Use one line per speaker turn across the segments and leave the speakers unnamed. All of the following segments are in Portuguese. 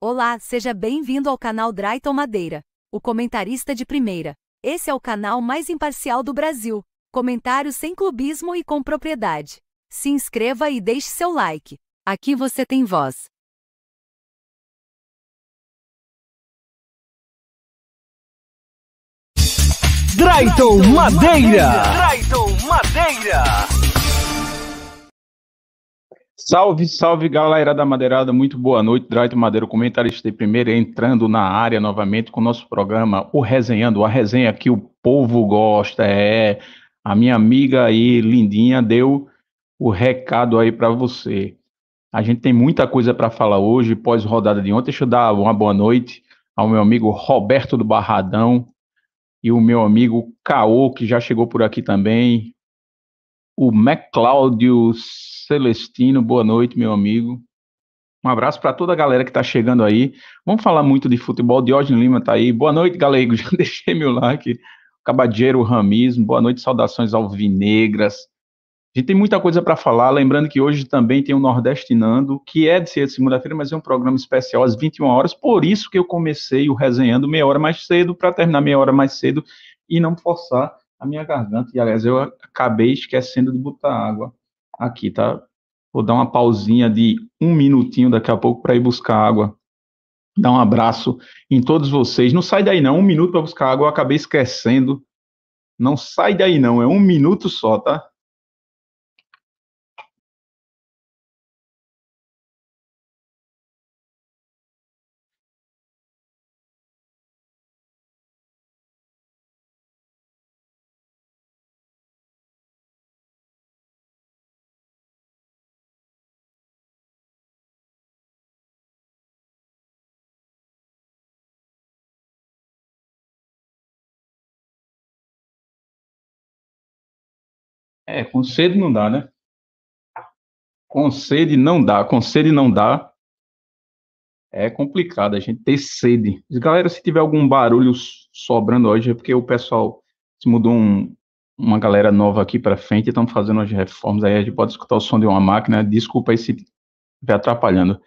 Olá, seja bem-vindo ao canal Drayton Madeira, o comentarista de primeira. Esse é o canal mais imparcial do Brasil. Comentários sem clubismo e com propriedade. Se inscreva e deixe seu like. Aqui você tem voz. Drayton Madeira! Drayton Madeira!
Salve, salve galera da Madeirada, muito boa noite. Draito Madeiro, comentarista de primeira, entrando na área novamente com o nosso programa, o Resenhando, a resenha que o povo gosta. É, a minha amiga aí, lindinha, deu o recado aí para você. A gente tem muita coisa para falar hoje, pós-rodada de ontem. Deixa eu dar uma boa noite ao meu amigo Roberto do Barradão e o meu amigo Caô, que já chegou por aqui também o MacClaudio Celestino. Boa noite, meu amigo. Um abraço para toda a galera que está chegando aí. Vamos falar muito de futebol. Diógenes Lima está aí. Boa noite, galego. Já deixei meu like. Cabadeiro Ramismo. Boa noite, saudações alvinegras. A gente tem muita coisa para falar. Lembrando que hoje também tem o Nordestinando, que é de ser segunda-feira, mas é um programa especial às 21 horas. Por isso que eu comecei o resenhando meia hora mais cedo, para terminar meia hora mais cedo e não forçar a minha garganta. E, aliás, eu acabei esquecendo de botar água aqui, tá? Vou dar uma pausinha de um minutinho daqui a pouco para ir buscar água. Dar um abraço em todos vocês. Não sai daí, não. Um minuto para buscar água. Eu acabei esquecendo. Não sai daí, não. É
um minuto só, tá? É, com sede não dá, né? Com sede não
dá, com sede não dá. É complicado a gente ter sede. Galera, se tiver algum barulho sobrando hoje, é porque o pessoal se mudou um, uma galera nova aqui para frente, estamos fazendo as reformas, aí a gente pode escutar o som de uma máquina. Desculpa aí se estiver atrapalhando.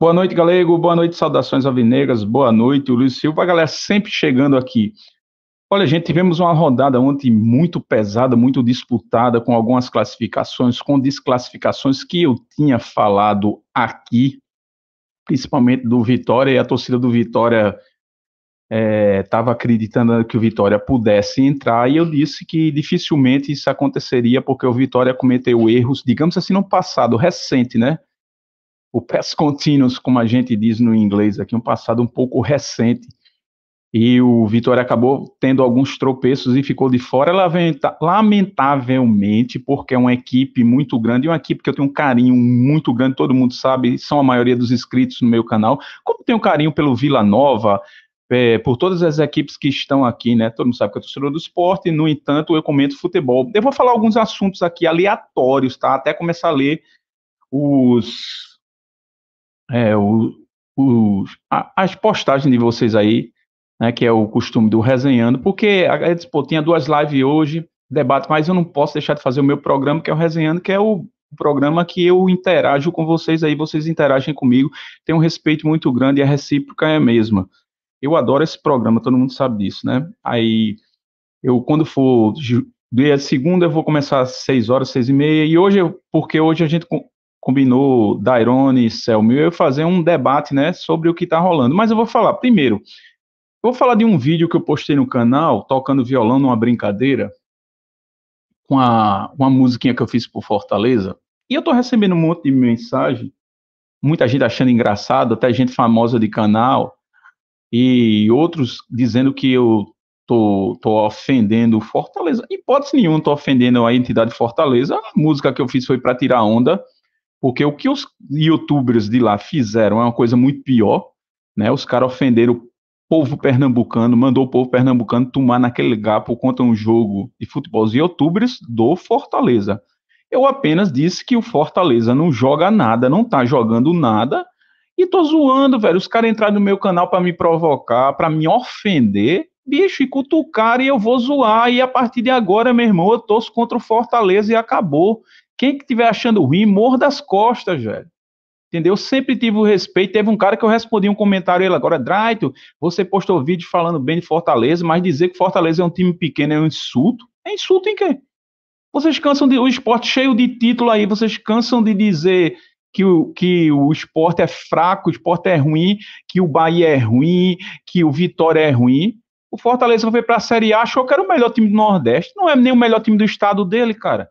Boa noite, galego. Boa noite, saudações avinegras. Boa noite, o Luiz Silva. A galera sempre chegando aqui. Olha, gente, tivemos uma rodada ontem muito pesada, muito disputada, com algumas classificações, com desclassificações que eu tinha falado aqui, principalmente do Vitória, e a torcida do Vitória estava é, acreditando que o Vitória pudesse entrar, e eu disse que dificilmente isso aconteceria, porque o Vitória cometeu erros, digamos assim, no passado recente, né? O past continuous, como a gente diz no inglês aqui, um passado um pouco recente e o Vitória acabou tendo alguns tropeços e ficou de fora, lamentavelmente, porque é uma equipe muito grande, uma equipe que eu tenho um carinho muito grande, todo mundo sabe, são a maioria dos inscritos no meu canal, como tenho carinho pelo Vila Nova, é, por todas as equipes que estão aqui, né? Todo mundo sabe que eu sou torcedor do esporte, no entanto, eu comento futebol. Eu vou falar alguns assuntos aqui aleatórios, tá? Até começar a ler os, é, os a, as postagens de vocês aí né, que é o costume do resenhando, porque a disse, pô, tinha duas lives hoje, debate, mas eu não posso deixar de fazer o meu programa, que é o resenhando, que é o programa que eu interajo com vocês aí, vocês interagem comigo, tem um respeito muito grande e a recíproca é a mesma. Eu adoro esse programa, todo mundo sabe disso, né? Aí eu quando for de segunda eu vou começar às seis horas, seis e meia, e hoje, porque hoje a gente combinou Dairone, Selmio, eu fazer um debate, né, sobre o que está rolando. Mas eu vou falar, primeiro, vou falar de um vídeo que eu postei no canal, tocando violão numa brincadeira, com a, uma musiquinha que eu fiz por Fortaleza. E eu tô recebendo um monte de mensagem, muita gente achando engraçado, até gente famosa de canal, e outros dizendo que eu tô, tô ofendendo Fortaleza. Hipótese nenhuma, tô ofendendo a entidade Fortaleza. A música que eu fiz foi para tirar onda, porque o que os youtubers de lá fizeram é uma coisa muito pior, né? Os caras ofenderam povo pernambucano, mandou o povo pernambucano tomar naquele gapo contra um jogo de futebolzinho outubres do Fortaleza. Eu apenas disse que o Fortaleza não joga nada, não tá jogando nada, e tô zoando, velho. Os caras entraram no meu canal para me provocar, para me ofender, bicho, e cutucar e eu vou zoar. E a partir de agora, meu irmão, eu torço contra o Fortaleza e acabou. Quem que tiver achando ruim, morda as costas, velho. Entendeu? Eu sempre tive o respeito. Teve um cara que eu respondi um comentário ele agora, Draito, você postou vídeo falando bem de Fortaleza, mas dizer que Fortaleza é um time pequeno é um insulto. É insulto em quê? Vocês cansam de. O esporte cheio de título aí, vocês cansam de dizer que o, que o esporte é fraco, o esporte é ruim, que o Bahia é ruim, que o Vitória é ruim. O Fortaleza foi para a Série A, achou que era o melhor time do Nordeste. Não é nem o melhor time do estado dele, cara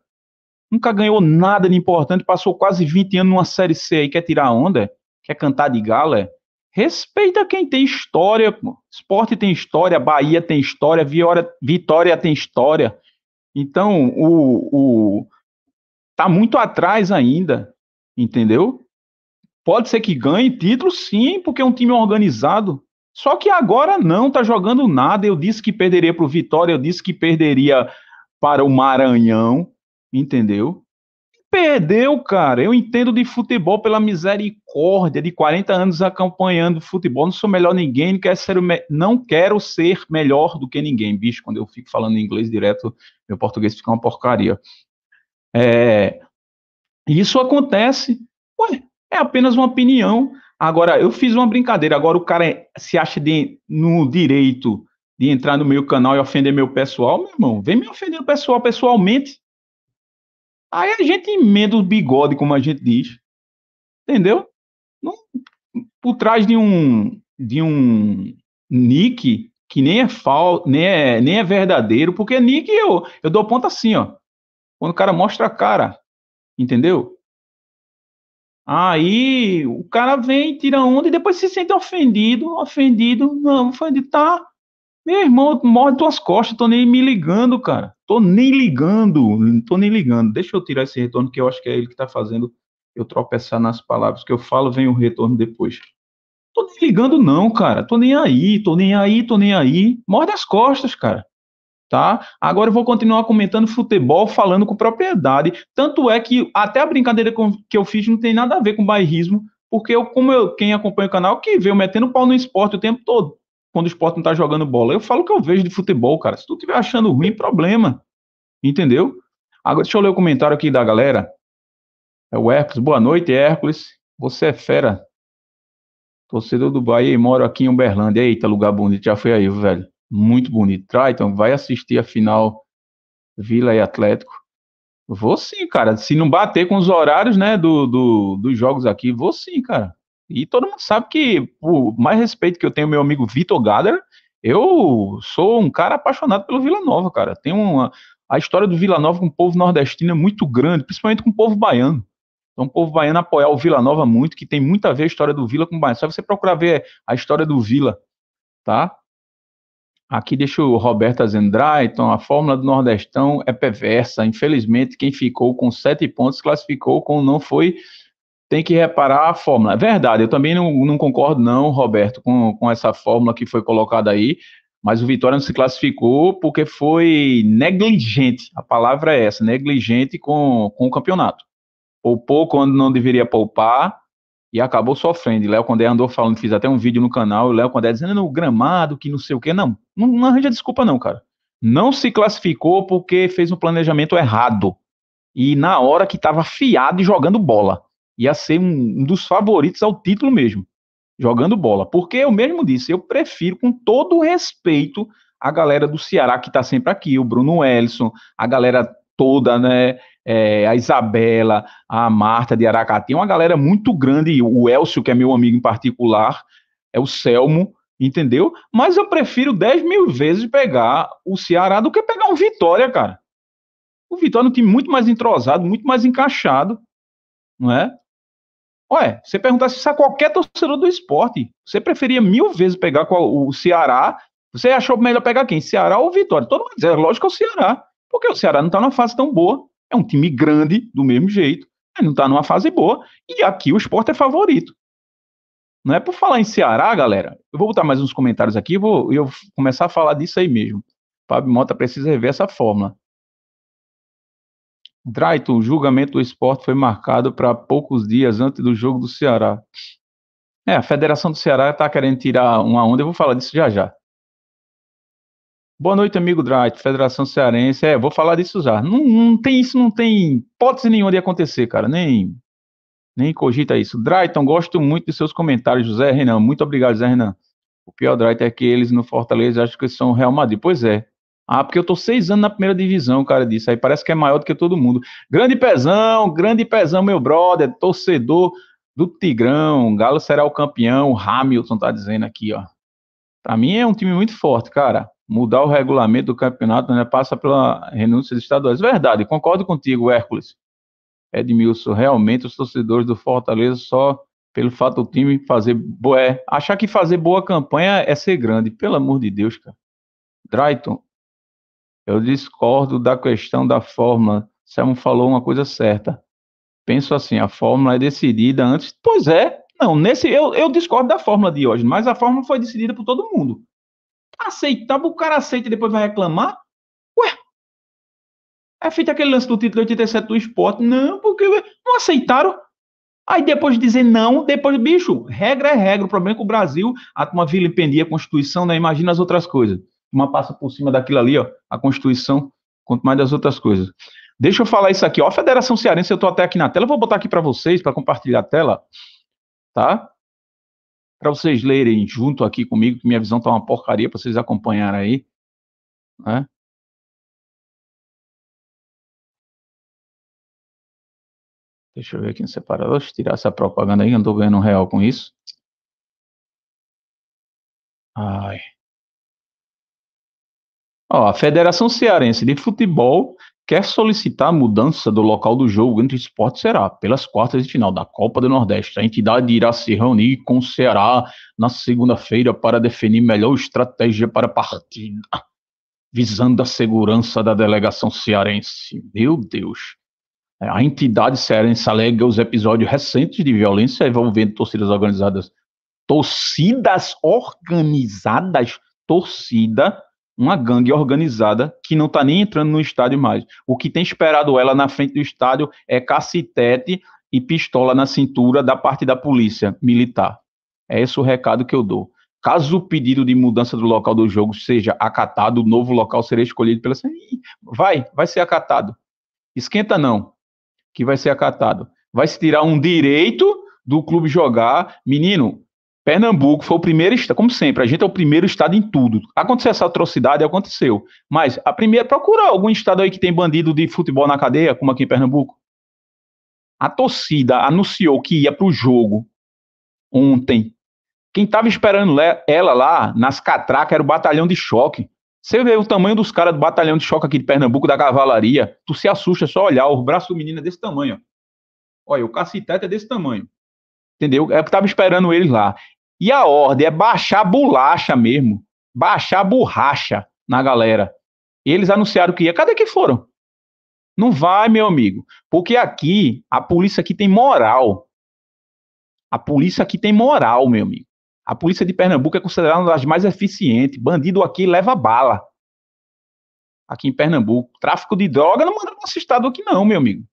nunca ganhou nada de importante, passou quase 20 anos numa Série C aí, quer tirar onda, quer cantar de gala. Respeita quem tem história, pô. Esporte tem história, Bahia tem história, Vitória, Vitória tem história. Então, o, o tá muito atrás ainda, entendeu? Pode ser que ganhe título, sim, porque é um time organizado. Só que agora não tá jogando nada. Eu disse que perderia para o Vitória, eu disse que perderia para o Maranhão. Entendeu? Perdeu, cara. Eu entendo de futebol pela misericórdia de 40 anos acompanhando futebol. Não sou melhor ninguém, não quero ser, me... não quero ser melhor do que ninguém. Bicho, quando eu fico falando em inglês direto, meu português fica uma porcaria. É... Isso acontece. Ué, é apenas uma opinião. Agora, eu fiz uma brincadeira. Agora o cara se acha de, no direito de entrar no meu canal e ofender meu pessoal. Meu irmão, vem me ofender o pessoal pessoalmente. Aí a gente emenda o bigode, como a gente diz. Entendeu? Não, por trás de um de um nick que nem é fal, nem é, nem é verdadeiro, porque nick eu eu dou ponto assim, ó. Quando o cara mostra a cara, entendeu? Aí o cara vem, tira onda e depois se sente ofendido, ofendido, não, ofendido, tá. Meu irmão, morde tuas costas, tô nem me ligando, cara. Tô nem ligando, tô nem ligando. Deixa eu tirar esse retorno que eu acho que é ele que está fazendo eu tropeçar nas palavras que eu falo, vem o retorno depois. Tô nem ligando não, cara. Tô nem aí, tô nem aí, tô nem aí. Morde as costas, cara. Tá? Agora eu vou continuar comentando futebol, falando com propriedade. Tanto é que até a brincadeira que eu fiz não tem nada a ver com bairrismo, porque eu, como eu, quem acompanha o canal, que veio metendo pau no esporte o tempo todo quando o esporte não tá jogando bola. Eu falo que eu vejo de futebol, cara. Se tu estiver achando ruim, problema. Entendeu? Agora, deixa eu ler o comentário aqui da galera. É o Hércules. Boa noite, Hércules. Você é fera. Torcedor do Bahia e moro aqui em Uberlândia. Eita, lugar bonito. Já foi aí, velho. Muito bonito. Triton, então, vai assistir a final Vila e Atlético. Vou sim, cara. Se não bater com os horários, né, do, do, dos jogos aqui, vou sim, cara. E todo mundo sabe que, por mais respeito que eu tenho meu amigo Vitor Gader, eu sou um cara apaixonado pelo Vila Nova, cara. Tem uma a história do Vila Nova com o povo nordestino é muito grande, principalmente com o povo baiano. Então, o povo baiano apoiar o Vila Nova muito, que tem muito a ver a história do Vila com o Baiano. Só você procurar ver a história do Vila, tá? Aqui deixa o Roberto Zendrai, então a fórmula do Nordestão é perversa. Infelizmente, quem ficou com sete pontos classificou, com não foi tem que reparar a fórmula. É verdade, eu também não, não concordo, não, Roberto, com, com essa fórmula que foi colocada aí, mas o Vitória não se classificou porque foi negligente, a palavra é essa, negligente com, com o campeonato. Poupou quando não deveria poupar e acabou sofrendo. Léo Condé andou falando, fiz até um vídeo no canal, o Léo Condé dizendo, é no gramado, que não sei o quê. Não, não, não arranja desculpa não, cara. Não se classificou porque fez um planejamento errado. E na hora que estava fiado e jogando bola ia ser um, um dos favoritos ao título mesmo, jogando bola. Porque eu mesmo disse, eu prefiro, com todo respeito, a galera do Ceará que está sempre aqui, o Bruno Ellison, a galera toda, né? É, a Isabela, a Marta de Aracati, uma galera muito grande, o Elcio, que é meu amigo em particular, é o Selmo, entendeu? Mas eu prefiro 10 mil vezes pegar o Ceará do que pegar um Vitória, cara. O Vitória é um time muito mais entrosado, muito mais encaixado, não é? Olha, você perguntasse isso a qualquer torcedor do esporte, você preferia mil vezes pegar o Ceará, você achou melhor pegar quem? Ceará ou Vitória? Todo mundo dizia é lógico é o Ceará, porque o Ceará não está numa fase tão boa, é um time grande, do mesmo jeito, não está numa fase boa, e aqui o esporte é favorito. Não é por falar em Ceará, galera, eu vou botar mais uns comentários aqui, vou eu vou começar a falar disso aí mesmo. Fábio Mota precisa rever essa fórmula. Drayton, o julgamento do esporte foi marcado para poucos dias antes do jogo do Ceará. É, a Federação do Ceará está querendo tirar uma onda, eu vou falar disso já já. Boa noite, amigo Drayton, Federação Cearense. É, vou falar disso já. Não, não tem isso, não tem hipótese nenhuma de acontecer, cara. Nem, nem cogita isso. Drayton, gosto muito dos seus comentários, José Renan. Muito obrigado, José Renan. O pior Drayton é que eles no Fortaleza acham que são o Real Madrid. Pois é. Ah, porque eu tô seis anos na primeira divisão, cara disse. Aí parece que é maior do que todo mundo. Grande pezão, grande pezão, meu brother, torcedor do Tigrão. Galo será o campeão. Hamilton tá dizendo aqui, ó. Para mim é um time muito forte, cara. Mudar o regulamento do campeonato né, passa pela renúncia dos estaduais. Verdade, concordo contigo, Hércules. Edmilson, realmente os torcedores do Fortaleza só pelo fato do time fazer boa. É, achar que fazer boa campanha é ser grande, pelo amor de Deus, cara. Drayton, eu discordo da questão da fórmula. Selmo falou uma coisa certa. Penso assim, a fórmula é decidida antes. Pois é, não, nesse eu, eu discordo da fórmula de hoje, mas a fórmula foi decidida por todo mundo. Aceitava o cara aceita e depois vai reclamar? Ué, é feito aquele lance do título 87 do esporte. Não, porque não aceitaram. Aí depois de dizer não, depois, bicho, regra é regra. O problema é que o Brasil, a turma vilipendia a Constituição, né? imagina as outras coisas uma passa por cima daquilo ali, ó, a Constituição, quanto mais das outras coisas. Deixa eu falar isso aqui, ó, a Federação Cearense, eu estou até aqui na tela, eu vou botar aqui para vocês, para compartilhar a tela, tá? Para vocês lerem junto aqui comigo, que minha visão tá uma
porcaria, para vocês acompanharem aí, né? Deixa eu ver aqui no separador, deixa eu tirar essa propaganda
aí, andou ganhando um real com isso. Ai a Federação Cearense de Futebol quer solicitar a mudança do local do jogo entre esportes será pelas quartas de final da Copa do Nordeste. A entidade irá se reunir com o Ceará na segunda-feira para definir melhor estratégia para a partida, visando a segurança da delegação cearense. Meu Deus. É, a entidade cearense alega os episódios recentes de violência envolvendo torcidas organizadas. Torcidas organizadas? Torcida uma gangue organizada que não está nem entrando no estádio mais. O que tem esperado ela na frente do estádio é cacetete e pistola na cintura da parte da polícia militar. É esse o recado que eu dou. Caso o pedido de mudança do local do jogo seja acatado, o novo local será escolhido pela. Vai, vai ser acatado. Esquenta não, que vai ser acatado. Vai se tirar um direito do clube jogar. Menino, Pernambuco foi o primeiro estado, como sempre, a gente é o primeiro estado em tudo. Aconteceu essa atrocidade, aconteceu. Mas a primeira, procura algum estado aí que tem bandido de futebol na cadeia, como aqui em Pernambuco. A torcida anunciou que ia para o jogo ontem. Quem estava esperando ela lá nas catracas era o batalhão de choque. Você vê o tamanho dos caras do batalhão de choque aqui de Pernambuco, da cavalaria. Tu se assusta é só olhar, o braço do menino é desse tamanho. Olha, o cacetete é desse tamanho. Entendeu? É que tava esperando eles lá. E a ordem é baixar bolacha mesmo. Baixar borracha na galera. Eles anunciaram que ia. Cadê que foram? Não vai, meu amigo. Porque aqui, a polícia aqui tem moral. A polícia aqui tem moral, meu amigo. A polícia de Pernambuco é considerada uma das mais eficientes. Bandido aqui leva bala. Aqui em Pernambuco. Tráfico de droga não manda nosso estado aqui, não, meu amigo.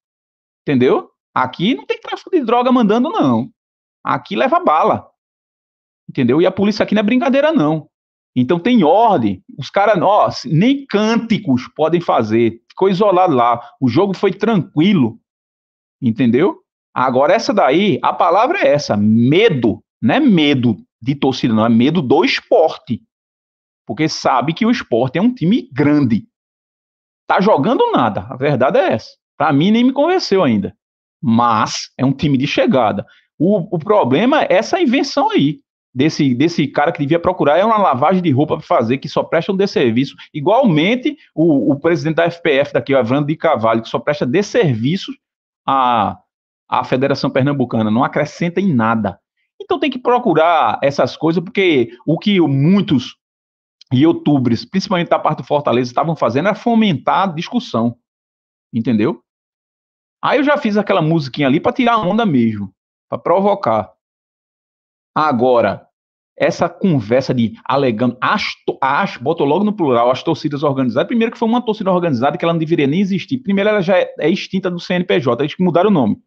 Entendeu? Aqui não tem tráfico de droga mandando, não. Aqui leva bala. Entendeu? E a polícia aqui não é brincadeira, não. Então tem ordem. Os caras, ó, nem cânticos podem fazer. Ficou isolado lá. O jogo foi tranquilo. Entendeu? Agora, essa daí, a palavra é essa: medo. Não é medo de torcida, não. É medo do esporte. Porque sabe que o esporte é um time grande. Tá jogando nada. A verdade é essa. Para mim, nem me convenceu ainda. Mas é um time de chegada. O, o problema é essa invenção aí, desse, desse cara que devia procurar, é uma lavagem de roupa para fazer, que só presta um desserviço. Igualmente, o, o presidente da FPF daqui, o Evandro de Cavalho, que só presta desserviço à, à Federação Pernambucana, não acrescenta em nada. Então tem que procurar essas coisas, porque o que muitos youtubers, principalmente da parte do Fortaleza, estavam fazendo era fomentar a discussão. Entendeu? Aí eu já fiz aquela musiquinha ali para tirar a onda mesmo para provocar. Agora, essa conversa de alegando, as, as, botou logo no plural, as torcidas organizadas. Primeiro, que foi uma torcida organizada que ela não deveria nem existir. Primeiro, ela já é, é extinta do CNPJ, eles mudaram o nome.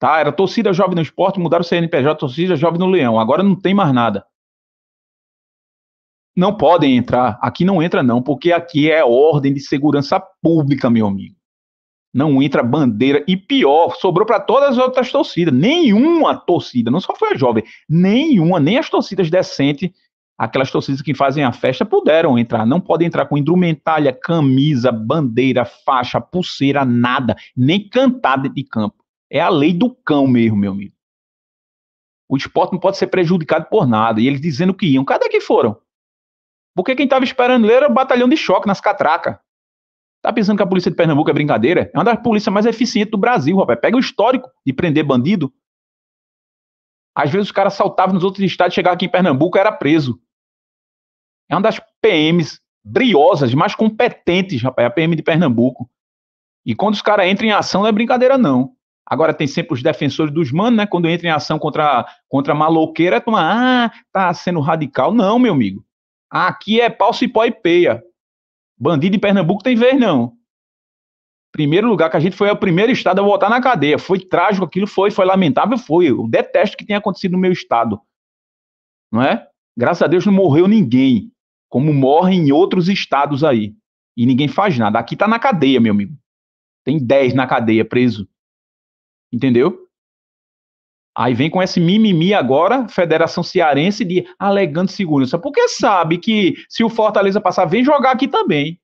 Tá? Era torcida jovem no esporte, mudaram o CNPJ, torcida jovem no leão. Agora não tem mais nada. Não podem entrar. Aqui não entra, não, porque aqui é ordem de segurança pública, meu amigo não entra bandeira e pior, sobrou para todas as outras torcidas. Nenhuma torcida, não só foi a jovem, nenhuma, nem as torcidas decentes, aquelas torcidas que fazem a festa, puderam entrar. Não podem entrar com indumentária, camisa, bandeira, faixa, pulseira, nada, nem cantada de campo. É a lei do cão mesmo, meu amigo. O esporte não pode ser prejudicado por nada. E eles dizendo que iam. Cadê que foram? Porque quem estava esperando ler era o batalhão de choque nas catracas. Tá pensando que a polícia de Pernambuco é brincadeira? É uma das polícias mais eficientes do Brasil, rapaz. Pega o histórico de prender bandido. Às vezes os caras saltavam nos outros estados, chegavam aqui em Pernambuco era preso. É uma das PMs briosas, mais competentes, rapaz, a PM de Pernambuco. E quando os caras entram em ação, não é brincadeira, não. Agora tem sempre os defensores dos manos, né? Quando entra em ação contra, contra maloqueira, é toma, ah, tá sendo radical. Não, meu amigo. Aqui é pau, pó e peia. Bandido de Pernambuco tem vez, não. Primeiro lugar que a gente foi o primeiro estado a voltar na cadeia. Foi trágico, aquilo foi, foi lamentável, foi. Eu detesto que tenha acontecido no meu estado. Não é? Graças a Deus não morreu ninguém, como morre em outros estados aí. E ninguém faz nada. Aqui tá na cadeia, meu amigo. Tem 10 na cadeia preso. Entendeu? Aí vem com esse mimimi agora, Federação Cearense, de alegando segurança. Porque sabe que se o Fortaleza passar, vem jogar aqui também.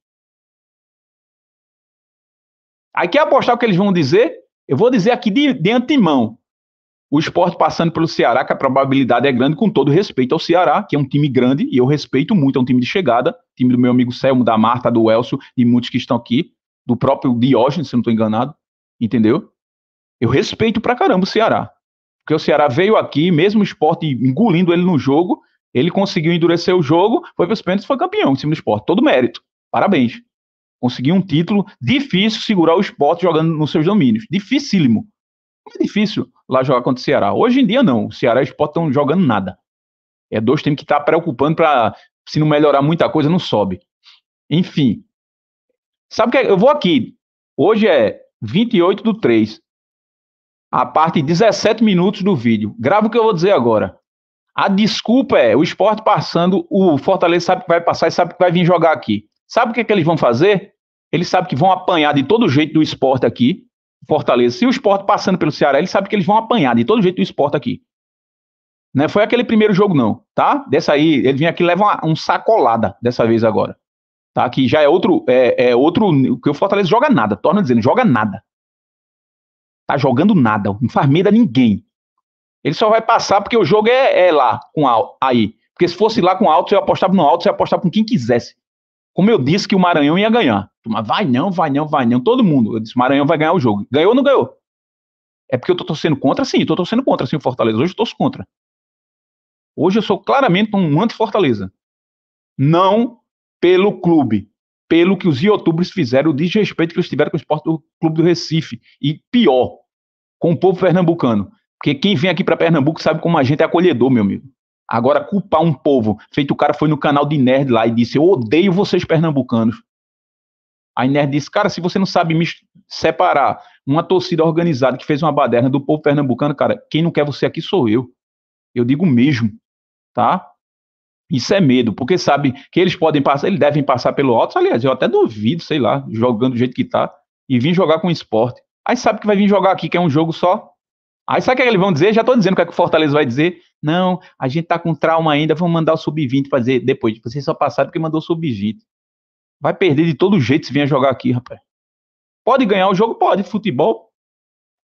Aí quer apostar o que eles vão dizer? Eu vou dizer aqui de, de antemão. O esporte passando pelo Ceará, que a probabilidade é grande, com todo respeito ao Ceará, que é um time grande, e eu respeito muito, é um time de chegada, time do meu amigo Selmo, da Marta, do Elcio e muitos que estão aqui, do próprio Diógenes, se não estou enganado, entendeu? Eu respeito pra caramba o Ceará. Porque o Ceará veio aqui, mesmo o esporte engolindo ele no jogo, ele conseguiu endurecer o jogo, foi para os pênaltis foi campeão em cima do esporte. Todo mérito. Parabéns. Conseguiu um título difícil segurar o esporte jogando nos seus domínios. Dificílimo. é difícil lá jogar contra o Ceará. Hoje em dia, não. O Ceará e o esporte estão jogando nada. É dois times que estão tá preocupando para, se não melhorar muita coisa, não sobe. Enfim. Sabe o que é? Eu vou aqui. Hoje é 28 do 3 a parte 17 minutos do vídeo. Grava o que eu vou dizer agora. A desculpa é o esporte passando, o Fortaleza sabe que vai passar e sabe que vai vir jogar aqui. Sabe o que, é que eles vão fazer? Eles sabem que vão apanhar de todo jeito do esporte aqui, Fortaleza. Se o esporte passando pelo Ceará, eles sabem que eles vão apanhar de todo jeito do esporte aqui. Não é, foi aquele primeiro jogo, não, tá? Dessa aí, ele vem aqui e leva uma, um sacolada dessa vez agora. Tá? Que já é outro, é, é outro, que o Fortaleza joga nada, torna dizendo, joga nada. Tá jogando nada, não faz medo a ninguém. Ele só vai passar porque o jogo é, é lá com a, aí. Porque se fosse lá com alto, eu apostava no alto, eu apostava com quem quisesse. Como eu disse que o Maranhão ia ganhar. Mas vai não, vai não, vai não. Todo mundo. Eu disse, Maranhão vai ganhar o jogo. Ganhou ou não ganhou? É porque eu tô torcendo contra? Sim, eu tô torcendo contra, sim, o Fortaleza. Hoje eu torço contra. Hoje eu sou claramente um anti-Fortaleza. Não pelo clube, pelo que os youtubers fizeram, o desrespeito que eles tiveram com o esporte do Clube do Recife. E pior, com o povo pernambucano. Porque quem vem aqui para Pernambuco sabe como a gente é acolhedor, meu amigo. Agora, culpar um povo, feito o cara foi no canal de Nerd lá e disse: Eu odeio vocês pernambucanos. Aí Nerd disse: Cara, se você não sabe me separar uma torcida organizada que fez uma baderna do povo pernambucano, cara, quem não quer você aqui sou eu. Eu digo mesmo, tá? Isso é medo, porque sabe que eles podem passar, eles devem passar pelo alto. Aliás, eu até duvido, sei lá, jogando do jeito que tá, e vir jogar com o esporte. Aí sabe que vai vir jogar aqui, que é um jogo só. Aí sabe o que, é que eles vão dizer? Já tô dizendo o que, é que o Fortaleza vai dizer. Não, a gente tá com trauma ainda, vamos mandar o sub-20 fazer depois. Vocês só passaram porque mandou o sub-20. Vai perder de todo jeito se vier jogar aqui, rapaz. Pode ganhar o jogo? Pode. Futebol?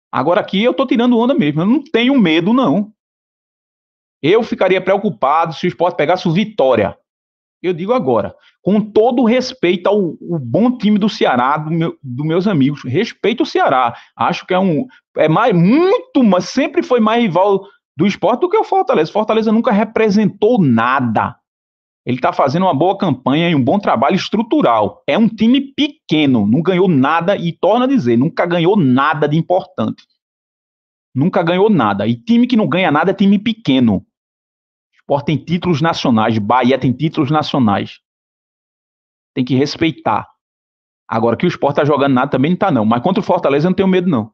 Agora aqui eu tô tirando onda mesmo. Eu não tenho medo, não. Eu ficaria preocupado se o esporte pegasse o Vitória. Eu digo agora, com todo respeito ao, ao bom time do Ceará, do meu, dos meus amigos, respeito o Ceará. Acho que é um. É mais, muito, mas sempre foi mais rival do esporte do que o Fortaleza. Fortaleza nunca representou nada. Ele está fazendo uma boa campanha e um bom trabalho estrutural. É um time pequeno, não ganhou nada, e torna a dizer, nunca ganhou nada de importante. Nunca ganhou nada. E time que não ganha nada é time pequeno. Sport tem títulos nacionais, Bahia tem títulos nacionais. Tem que respeitar. Agora que o Sport tá jogando nada também não tá não, mas contra o Fortaleza eu não tenho medo não.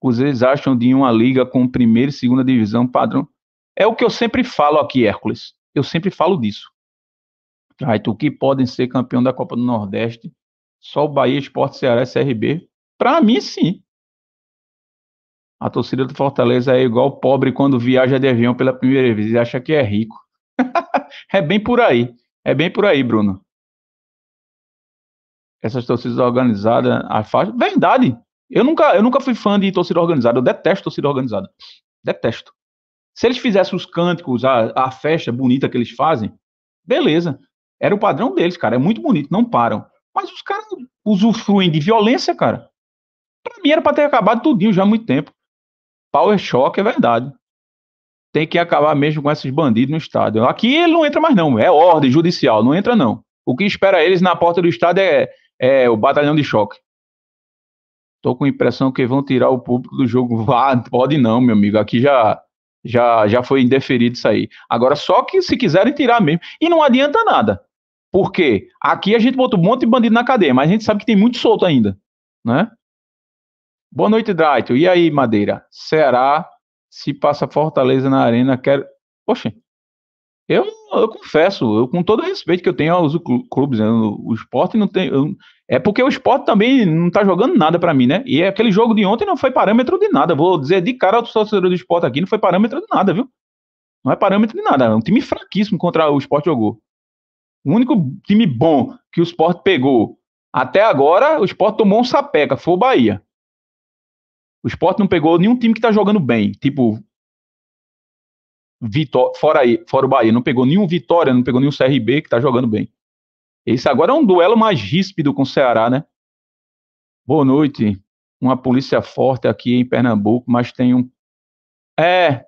Vocês acham de uma liga com primeira e segunda divisão padrão? É o que eu sempre falo aqui, Hércules. Eu sempre falo disso. que podem ser campeão da Copa do Nordeste. Só o Bahia, Esporte, Ceará SRB? CRB. Para mim, sim. A torcida do Fortaleza é igual pobre quando viaja de avião pela primeira vez e acha que é rico. é bem por aí. É bem por aí, Bruno. Essas torcidas organizadas, a faixa. Verdade! Eu nunca, eu nunca fui fã de torcida organizada. Eu detesto torcida organizada. Detesto. Se eles fizessem os cânticos, a, a festa bonita que eles fazem, beleza. Era o padrão deles, cara. É muito bonito, não param. Mas os caras usufruem de violência, cara. Pra mim era pra ter acabado tudinho já há muito tempo. Power Shock é verdade. Tem que acabar mesmo com esses bandidos no estádio. Aqui ele não entra mais, não. É ordem judicial, não entra, não. O que espera eles na porta do estádio é, é o batalhão de choque. Tô com a impressão que vão tirar o público do jogo. Ah, pode não, meu amigo. Aqui já já, já foi indeferido isso aí. Agora, só que se quiserem tirar mesmo. E não adianta nada. Porque aqui a gente botou um monte de bandido na cadeia, mas a gente sabe que tem muito solto ainda. Né? Boa noite, Draito. E aí, Madeira? Será se passa Fortaleza na Arena? Quero. Poxa, eu, eu confesso, eu, com todo o respeito que eu tenho aos clubes, né, o, o esporte não tem. Eu, é porque o esporte também não tá jogando nada para mim, né? E é aquele jogo de ontem não foi parâmetro de nada. Vou dizer de cara ao torcedor do esporte aqui, não foi parâmetro de nada, viu? Não é parâmetro de nada. É um time fraquíssimo contra o esporte jogou. O único time bom que o esporte pegou até agora, o esporte tomou um sapeca, foi o Bahia. O esporte não pegou nenhum time que tá jogando bem. Tipo, Vitó fora, aí, fora o Bahia, não pegou nenhum Vitória, não pegou nenhum CRB que tá jogando bem. Esse agora é um duelo mais ríspido com o Ceará, né? Boa noite. Uma polícia forte aqui em Pernambuco, mas tem um. É.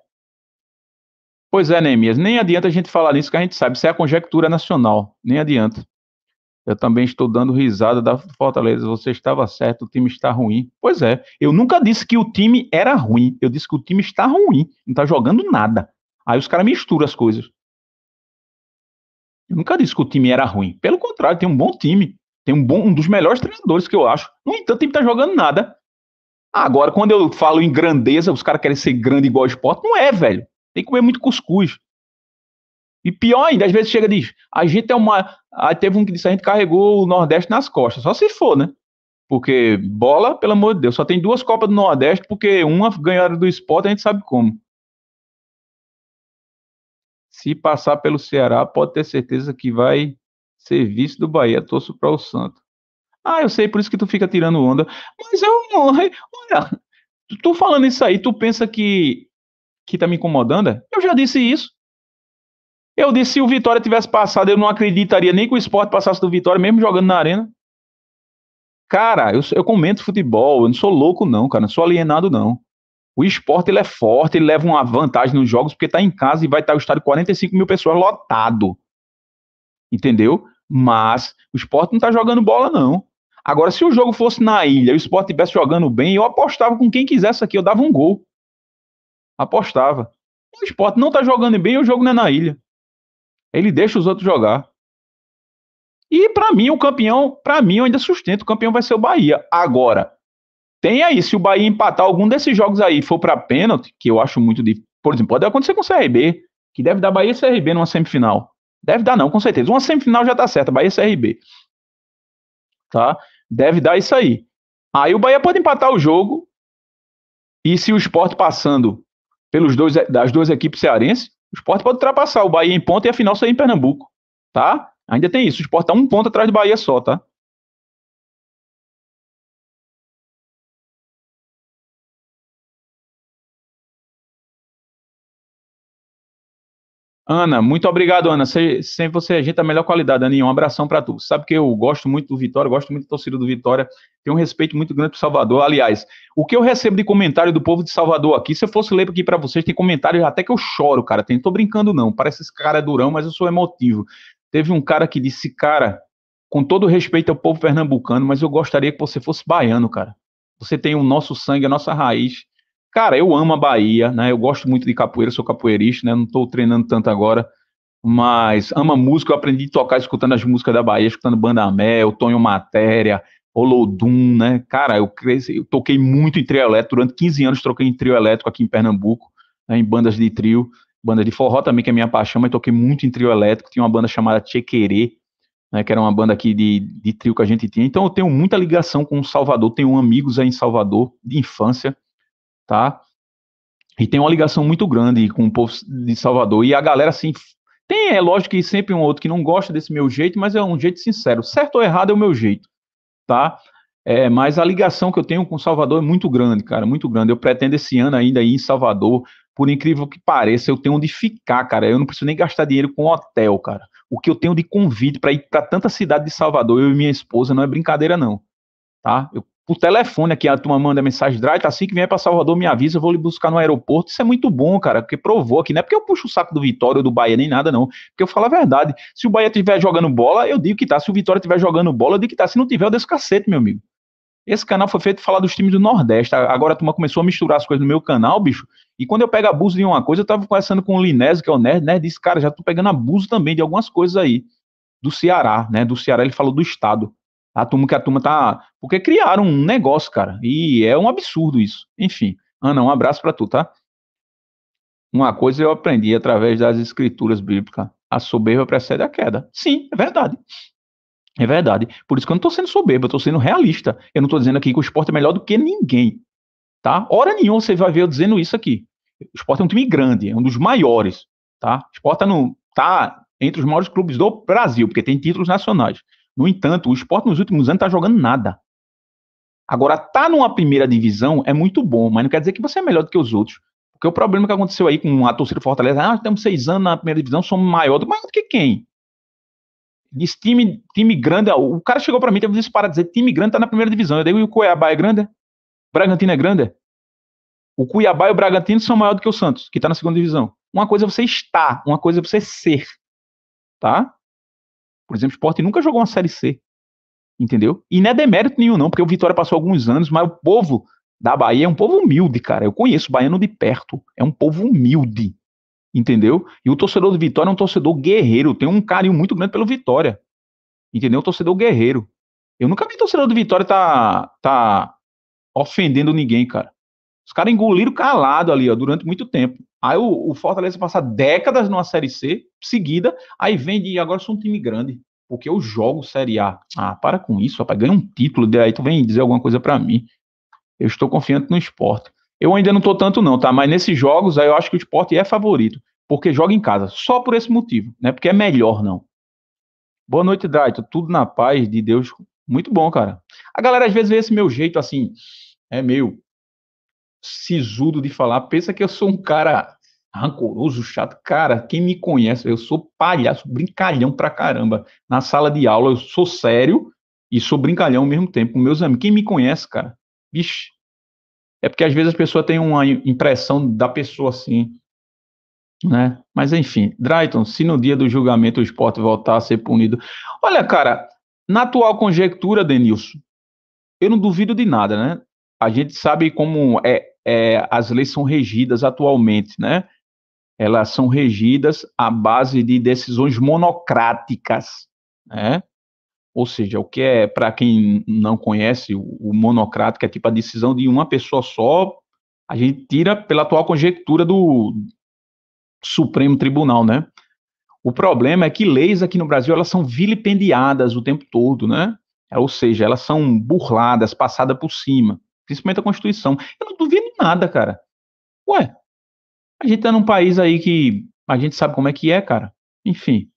Pois é, Neemias. Nem adianta a gente falar nisso, que a gente sabe. Isso é a conjectura nacional. Nem adianta. Eu também estou dando risada da Fortaleza. Você estava certo, o time está ruim. Pois é, eu nunca disse que o time era ruim. Eu disse que o time está ruim, não está jogando nada. Aí os caras misturam as coisas. Eu nunca disse que o time era ruim. Pelo contrário, tem um bom time. Tem um, bom, um dos melhores treinadores que eu acho. No entanto, o time está jogando nada. Agora, quando eu falo em grandeza, os caras querem ser grande igual o esporte. Não é, velho. Tem que comer muito cuscuz. E pior ainda, às vezes chega e diz, a gente é uma. Aí teve um que disse, a gente carregou o Nordeste nas costas, só se for, né? Porque bola, pelo amor de Deus, só tem duas Copas do Nordeste, porque uma ganharam do esporte, a gente sabe como. Se passar pelo Ceará, pode ter certeza que vai ser vice do Bahia. Torço para o Santo. Ah, eu sei, por isso que tu fica tirando onda. Mas é eu. Olha, tu falando isso aí, tu pensa que, que tá me incomodando? É? Eu já disse isso. Eu disse: se o Vitória tivesse passado, eu não acreditaria nem que o esporte passasse do Vitória, mesmo jogando na Arena. Cara, eu, eu comento futebol, eu não sou louco, não, cara, não sou alienado, não. O esporte ele é forte, ele leva uma vantagem nos jogos, porque está em casa e vai estar o estádio 45 mil pessoas lotado. Entendeu? Mas o esporte não está jogando bola, não. Agora, se o jogo fosse na ilha, o esporte estivesse jogando bem, eu apostava com quem quisesse aqui, eu dava um gol. Apostava. O esporte não está jogando bem e o jogo não é na ilha. Ele deixa os outros jogar. E para mim, o campeão, para mim, eu ainda sustento, o campeão vai ser o Bahia. Agora, tem aí, se o Bahia empatar algum desses jogos aí for para pênalti, que eu acho muito difícil. Por exemplo, pode acontecer com o CRB, que deve dar Bahia e CRB numa semifinal. Deve dar, não, com certeza. Uma semifinal já tá certa, Bahia e CRB. Tá? Deve dar isso aí. Aí o Bahia pode empatar o jogo. E se o esporte passando pelos dois, das duas equipes cearense, o esporte pode ultrapassar o Bahia em ponto e a final sair em Pernambuco, tá? Ainda tem isso. O Sport tá um ponto atrás do Bahia só, tá? Ana, muito obrigado, Ana. Sem você, a gente a tá melhor qualidade, Aninha. Um abração para tu. Sabe que eu gosto muito do Vitória, gosto muito do torcedor do Vitória. Tenho um respeito muito grande pro Salvador. Aliás, o que eu recebo de comentário do povo de Salvador aqui, se eu fosse ler aqui para vocês, tem comentário até que eu choro, cara. Tem, tô brincando não. Parece esse cara é durão, mas eu sou emotivo. Teve um cara que disse, cara, com todo respeito ao povo pernambucano, mas eu gostaria que você fosse baiano, cara. Você tem o nosso sangue, a nossa raiz. Cara, eu amo a Bahia, né? Eu gosto muito de capoeira, sou capoeirista, né? Não estou treinando tanto agora, mas amo música. Eu aprendi a tocar escutando as músicas da Bahia, escutando Banda Mel, Tonho Matéria, Olodum, né? Cara, eu, cresci, eu toquei muito em trio elétrico. Durante 15 anos troquei em trio elétrico aqui em Pernambuco, né? em bandas de trio, banda de forró também, que é minha paixão, mas toquei muito em trio elétrico. Tinha uma banda chamada Chequerê, né, que era uma banda aqui de, de, trio que a gente tinha. Então eu tenho muita ligação com Salvador, tenho amigos aí em Salvador de infância, tá? E tem uma ligação muito grande com o povo de Salvador. E a galera, assim, tem, é lógico que sempre um outro que não gosta desse meu jeito, mas é um jeito sincero. Certo ou errado é o meu jeito, tá? É, mas a ligação que eu tenho com Salvador é muito grande, cara, muito grande. Eu pretendo esse ano ainda ir em Salvador. Por incrível que pareça, eu tenho onde ficar, cara. Eu não preciso nem gastar dinheiro com hotel, cara. O que eu tenho de convite para ir para tanta cidade de Salvador, eu e minha esposa, não é brincadeira, não. Tá? Eu por telefone aqui, a turma manda mensagem drive, tá assim que vier para Salvador me avisa, eu vou lhe buscar no aeroporto. Isso é muito bom, cara, porque provou aqui, não é porque eu puxo o saco do Vitória ou do Bahia nem nada não, porque eu falo a verdade. Se o Bahia estiver jogando bola, eu digo que tá, se o Vitória estiver jogando bola, eu digo que tá, se não tiver, eu desço cacete, meu amigo. Esse canal foi feito falar dos times do Nordeste. Agora a turma começou a misturar as coisas no meu canal, bicho. E quando eu pego abuso de uma coisa, eu tava conversando com o Linésio, que é o nerd, né? Disse, cara, já tô pegando abuso também de algumas coisas aí. Do Ceará, né? Do Ceará, ele falou do Estado. A turma que a turma tá. Porque criaram um negócio, cara. E é um absurdo isso. Enfim. Ana, um abraço para tu, tá? Uma coisa eu aprendi através das escrituras bíblicas. A soberba precede a queda. Sim, é verdade. É verdade. Por isso que eu não tô sendo soberbo, eu tô sendo realista. Eu não tô dizendo aqui que o esporte é melhor do que ninguém. Tá? Hora nenhuma você vai ver eu dizendo isso aqui. O esporte é um time grande, é um dos maiores. Tá? O esporte tá, no, tá entre os maiores clubes do Brasil, porque tem títulos nacionais. No entanto, o esporte nos últimos anos está jogando nada. Agora, tá numa primeira divisão é muito bom, mas não quer dizer que você é melhor do que os outros. Porque o problema que aconteceu aí com a torcida Fortaleza, ah, temos seis anos na primeira divisão, somos maior do, maior do que quem? Diz time, time grande, ah, o cara chegou para mim, teve isso para dizer, time grande tá na primeira divisão. Eu digo, e o Cuiabá é grande? O Bragantino é grande? O Cuiabá e o Bragantino são maior do que o Santos, que tá na segunda divisão. Uma coisa é você estar, uma coisa é você ser, tá? Por exemplo, o Sport nunca jogou uma Série C. Entendeu? E não é demérito nenhum, não, porque o Vitória passou alguns anos, mas o povo da Bahia é um povo humilde, cara. Eu conheço o baiano de perto. É um povo humilde. Entendeu? E o torcedor do Vitória é um torcedor guerreiro. Tem um carinho muito grande pelo Vitória. Entendeu? Um torcedor guerreiro. Eu nunca vi torcedor do Vitória tá, tá ofendendo ninguém, cara. Os caras engoliram calado ali, ó, durante muito tempo. Aí o, o Fortaleza passa décadas numa Série C seguida, aí vende e agora sou um time grande, porque eu jogo Série A. Ah, para com isso, rapaz, ganha um título, daí tu vem dizer alguma coisa para mim. Eu estou confiante no esporte. Eu ainda não estou tanto não, tá? Mas nesses jogos aí eu acho que o esporte é favorito, porque joga em casa, só por esse motivo, né? Porque é melhor não. Boa noite, Draito. Tudo na paz de Deus. Muito bom, cara. A galera às vezes vê esse meu jeito assim, é meio sisudo de falar, pensa que eu sou um cara rancoroso, chato. Cara, quem me conhece, eu sou palhaço, brincalhão pra caramba. Na sala de aula eu sou sério e sou brincalhão ao mesmo tempo. Meus amigos, quem me conhece, cara, bicho, é porque às vezes a pessoa tem uma impressão da pessoa assim, né? Mas enfim, Drayton, se no dia do julgamento o esporte voltar a ser punido. Olha, cara, na atual conjectura, Denilson, eu não duvido de nada, né? A gente sabe como é é, as leis são regidas atualmente, né? Elas são regidas à base de decisões monocráticas, né? Ou seja, o que é, para quem não conhece, o monocrático é tipo a decisão de uma pessoa só, a gente tira pela atual conjectura do Supremo Tribunal, né? O problema é que leis aqui no Brasil, elas são vilipendiadas o tempo todo, né? Ou seja, elas são burladas, passadas por cima. Principalmente a Constituição. Eu não duvido nada, cara. Ué, a gente tá num país aí que a gente sabe como é que é, cara. Enfim,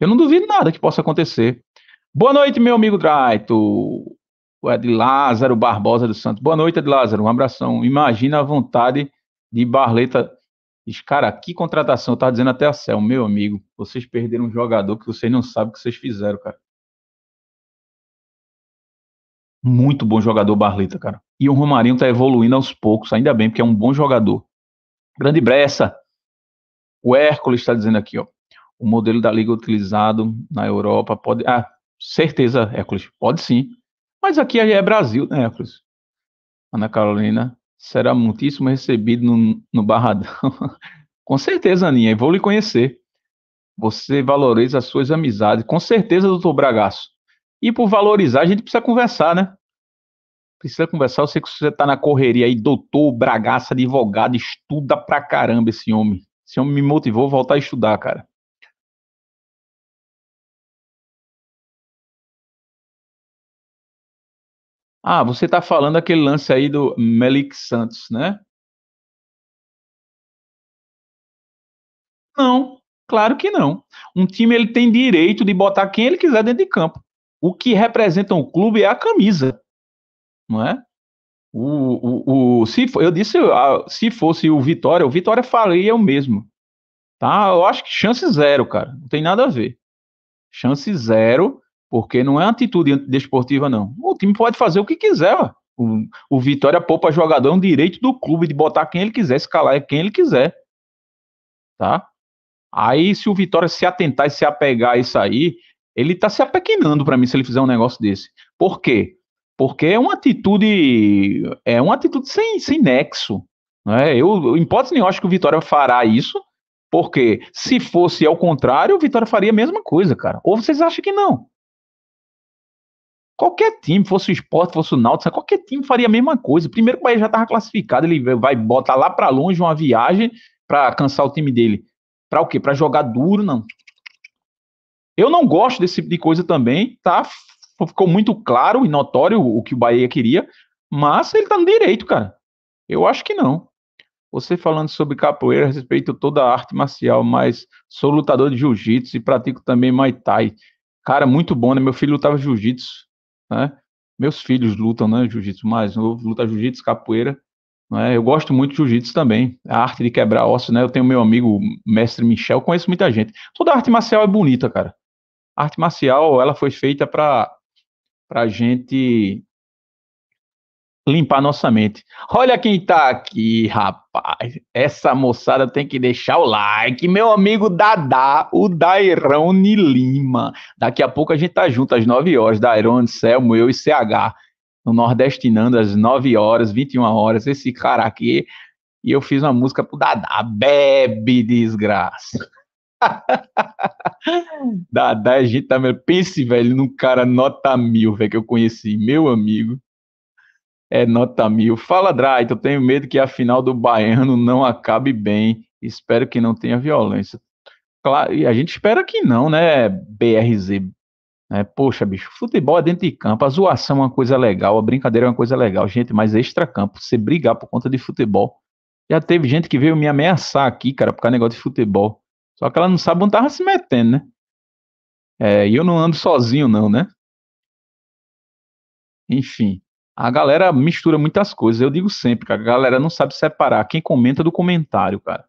eu não duvido nada que possa acontecer. Boa noite, meu amigo Draito. O Ed Lázaro Barbosa dos Santos. Boa noite, Ed Lázaro. Um abração. Imagina a vontade de Barleta. Cara, que contratação. Eu tava dizendo até a céu, meu amigo. Vocês perderam um jogador que vocês não sabem o que vocês fizeram, cara. Muito bom jogador Barleta, cara. E o Romarinho tá evoluindo aos poucos, ainda bem, porque é um bom jogador. Grande Bressa. O Hércules está dizendo aqui, ó. O modelo da liga utilizado na Europa pode. Ah, certeza, Hércules. Pode sim. Mas aqui é Brasil, né, Hércules? Ana Carolina será muitíssimo recebido no, no Barradão. Com certeza, Aninha, e vou lhe conhecer. Você valoriza as suas amizades. Com certeza, doutor Bragaço. E por valorizar, a gente precisa conversar, né? Precisa conversar. Eu sei que você tá na correria aí, doutor, bragaça, advogado, estuda pra caramba esse homem. Esse homem me motivou a voltar a estudar,
cara. Ah, você tá falando aquele lance aí do Melik Santos, né? Não,
claro que não. Um time ele tem direito de botar quem ele quiser dentro de campo o que representa o clube é a camisa, não é? O, o, o, se for, eu disse, ah, se fosse o Vitória, o Vitória faria o mesmo. Tá? Eu acho que chance zero, cara. Não tem nada a ver. Chance zero, porque não é atitude desportiva, não. O time pode fazer o que quiser, O, o Vitória poupa jogador, é um direito do clube de botar quem ele quiser, escalar quem ele quiser. Tá? Aí, se o Vitória se atentar e se apegar a isso aí, ele está se apequenando para mim se ele fizer um negócio desse. Por quê? Porque é uma atitude, é uma atitude sem, sem nexo. Né? Eu, em hipótese nenhuma, acho que o Vitória fará isso, porque se fosse ao contrário, o Vitória faria a mesma coisa, cara. Ou vocês acham que não? Qualquer time, fosse o Sport, fosse o Náutico, qualquer time faria a mesma coisa. Primeiro o Bahia já estava classificado, ele vai botar lá para longe uma viagem para cansar o time dele. Para o quê? Para jogar duro, não. Eu não gosto desse tipo de coisa também, tá? Ficou muito claro e notório o que o Bahia queria, mas ele tá no direito, cara. Eu acho que não. Você falando sobre capoeira, respeito toda a arte marcial, mas sou lutador de jiu-jitsu e pratico também Muay Thai. Cara, muito bom, né? Meu filho lutava jiu-jitsu, né? Meus filhos lutam, né? Jiu-jitsu mais novo, luta jiu-jitsu, capoeira. Né? Eu gosto muito de jiu-jitsu também. A arte de quebrar osso, né? Eu tenho meu amigo, mestre Michel, conheço muita gente. Toda arte marcial é bonita, cara arte marcial, ela foi feita para a gente limpar nossa mente. Olha quem tá aqui, rapaz. Essa moçada tem que deixar o like. Meu amigo Dadá, o Dairone Lima. Daqui a pouco a gente tá junto às 9 horas. Dairone, Selmo, eu e CH. No Nordestinando, às 9 horas, 21 horas. Esse cara aqui. E eu fiz uma música pro Dadá. Bebe, desgraça da, é a gente tá Pense, velho, num cara nota mil, velho, que eu conheci, meu amigo. É nota mil. Fala, Draito, eu tenho medo que a final do Baiano não acabe bem. Espero que não tenha violência. Claro, e a gente espera que não, né, BRZ. É, né? poxa, bicho, futebol é dentro de campo, a zoação é uma coisa legal, a brincadeira é uma coisa legal, gente, mas extra-campo, você brigar por conta de futebol. Já teve gente que veio me ameaçar aqui, cara, por causa de negócio de futebol. Só que ela não sabe onde tava se metendo, né? É, e eu não ando sozinho, não, né? Enfim, a galera mistura muitas coisas. Eu digo sempre que a galera não sabe separar quem comenta é do comentário, cara.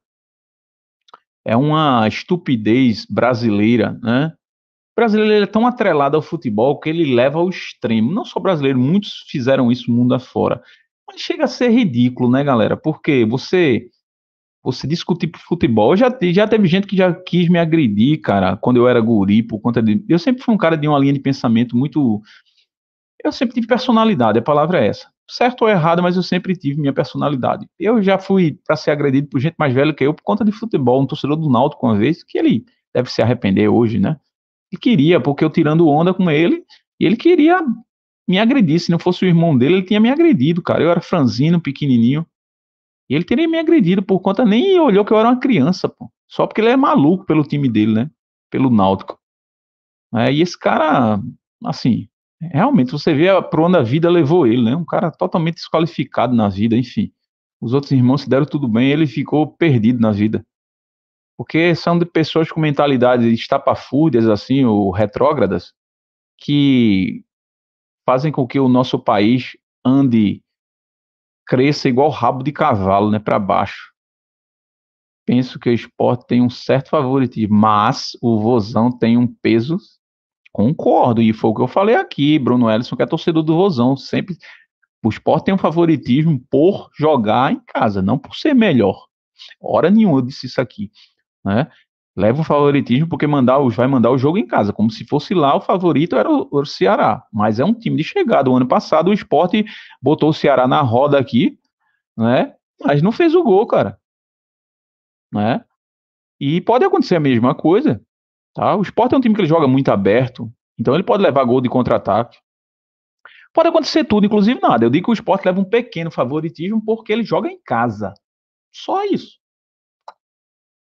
É uma estupidez brasileira, né? O brasileiro é tão atrelado ao futebol que ele leva ao extremo. Não só brasileiro, muitos fizeram isso mundo afora. Mas chega a ser ridículo, né, galera? Porque você você discutir futebol. Eu já, já teve gente que já quis me agredir, cara, quando eu era guri, por conta de. Eu sempre fui um cara de uma linha de pensamento muito. Eu sempre tive personalidade, a palavra é essa. Certo ou errado, mas eu sempre tive minha personalidade. Eu já fui para ser agredido por gente mais velha que eu por conta de futebol. Um torcedor do Náutico uma vez, que ele deve se arrepender hoje, né? E queria, porque eu tirando onda com ele, e ele queria me agredir. Se não fosse o irmão dele, ele tinha me agredido, cara. Eu era franzino, pequenininho. E ele teria me agredido por conta, nem olhou que eu era uma criança, pô. Só porque ele é maluco pelo time dele, né? Pelo Náutico. É, e esse cara, assim, realmente você vê para onde a vida levou ele, né? Um cara totalmente desqualificado na vida, enfim. Os outros irmãos se deram tudo bem, ele ficou perdido na vida. Porque são de pessoas com mentalidades estapafúrdias, assim, ou retrógradas, que fazem com que o nosso país ande cresça igual rabo de cavalo, né, para baixo. Penso que o esporte tem um certo favoritismo, mas o Vozão tem um peso. Concordo, e foi o que eu falei aqui, Bruno Ellison, que é torcedor do Vozão, sempre o esporte tem um favoritismo por jogar em casa, não por ser melhor. Hora nenhuma eu disse isso aqui. Né? leva o favoritismo porque mandar os, vai mandar o jogo em casa, como se fosse lá o favorito era o, o Ceará. Mas é um time de chegada. O ano passado o esporte botou o Ceará na roda aqui, né? Mas não fez o gol, cara. Né? E pode acontecer a mesma coisa. Tá? O esporte é um time que ele joga muito aberto. Então ele pode levar gol de contra-ataque. Pode acontecer tudo, inclusive nada. Eu digo que o esporte leva um pequeno favoritismo porque ele joga em casa. Só isso.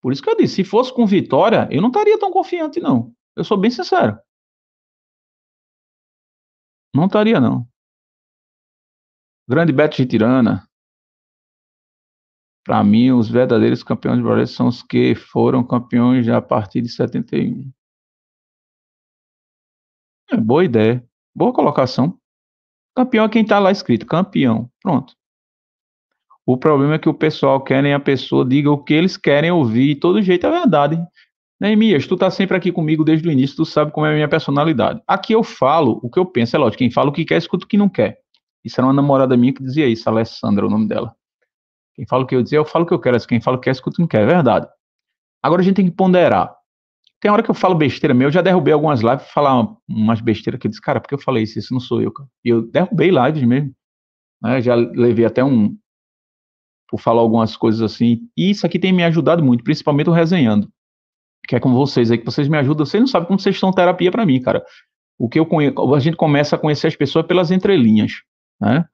Por isso que eu disse, se fosse com vitória,
eu não estaria tão confiante, não. Eu sou bem sincero. Não estaria, não. Grande Beto de Tirana. Para mim, os verdadeiros campeões de Brasileiro são os que foram campeões já a partir de 71. É, boa ideia. Boa
colocação. Campeão é quem está lá escrito. Campeão. Pronto. O problema é que o pessoal querem a pessoa diga o que eles querem ouvir, e todo jeito é verdade. Neemias, tu tá sempre aqui comigo desde o início, tu sabe como é a minha personalidade. Aqui eu falo o que eu penso, é lógico, quem fala o que quer, escuta o que não quer. Isso era uma namorada minha que dizia isso, Alessandra, o nome dela. Quem fala o que eu dizia, eu falo o que eu quero, quem fala o que quer, escuta o que não quer, é verdade. Agora a gente tem que ponderar. Tem hora que eu falo besteira meu, eu já derrubei algumas lives pra falar umas besteiras que eu disse, cara, porque eu falei isso, isso não sou eu, cara. E eu derrubei lives mesmo. Né? Já levei até um, por tipo, falar algumas coisas assim. E isso aqui tem me ajudado muito, principalmente o resenhando. Que é com vocês aí, que vocês me ajudam. Vocês não sabem como vocês estão terapia para mim, cara. O que eu conheço, a gente começa a conhecer as pessoas pelas entrelinhas, né?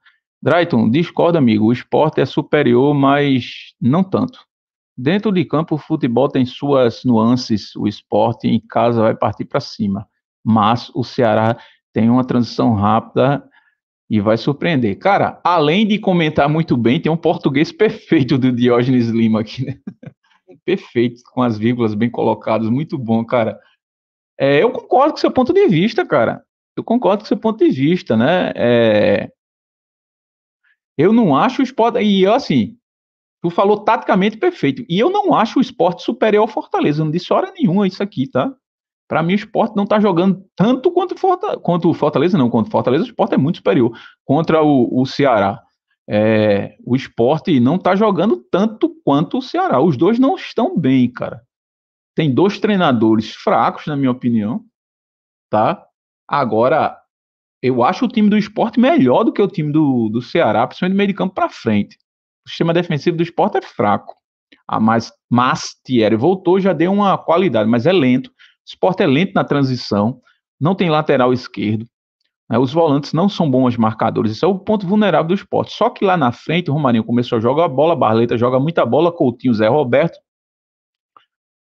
Drayton, discorda, amigo. O esporte é superior, mas não tanto. Dentro de campo, o futebol tem suas nuances, o esporte em casa vai partir para cima. Mas o Ceará tem uma transição rápida e vai surpreender. Cara, além de comentar muito bem, tem um português perfeito do Diógenes Lima aqui, né? perfeito, com as vírgulas bem colocadas, muito bom, cara. É, eu concordo com seu ponto de vista, cara. Eu concordo com seu ponto de vista, né? É... Eu não acho o esporte. E assim, tu falou taticamente perfeito. E eu não acho o esporte superior ao Fortaleza. Eu não disse hora nenhuma isso aqui, tá? Para mim, o esporte não está jogando tanto quanto, Forta, quanto o Fortaleza, não. Quanto o Fortaleza, o esporte é muito superior contra o, o Ceará. É, o esporte não está jogando tanto quanto o Ceará. Os dois não estão bem, cara. Tem dois treinadores fracos, na minha opinião. Tá? Agora, eu acho o time do esporte melhor do que o time do, do Ceará, principalmente do meio de campo para frente. O sistema defensivo do esporte é fraco. A ah, mas Thierry voltou, já deu uma qualidade, mas é lento. O esporte é lento na transição, não tem lateral esquerdo. Né? Os volantes não são bons marcadores. Isso é o ponto vulnerável do esporte. Só que lá na frente, o Romarinho começou a jogar a bola, Barleta joga muita bola, Coutinho, Zé Roberto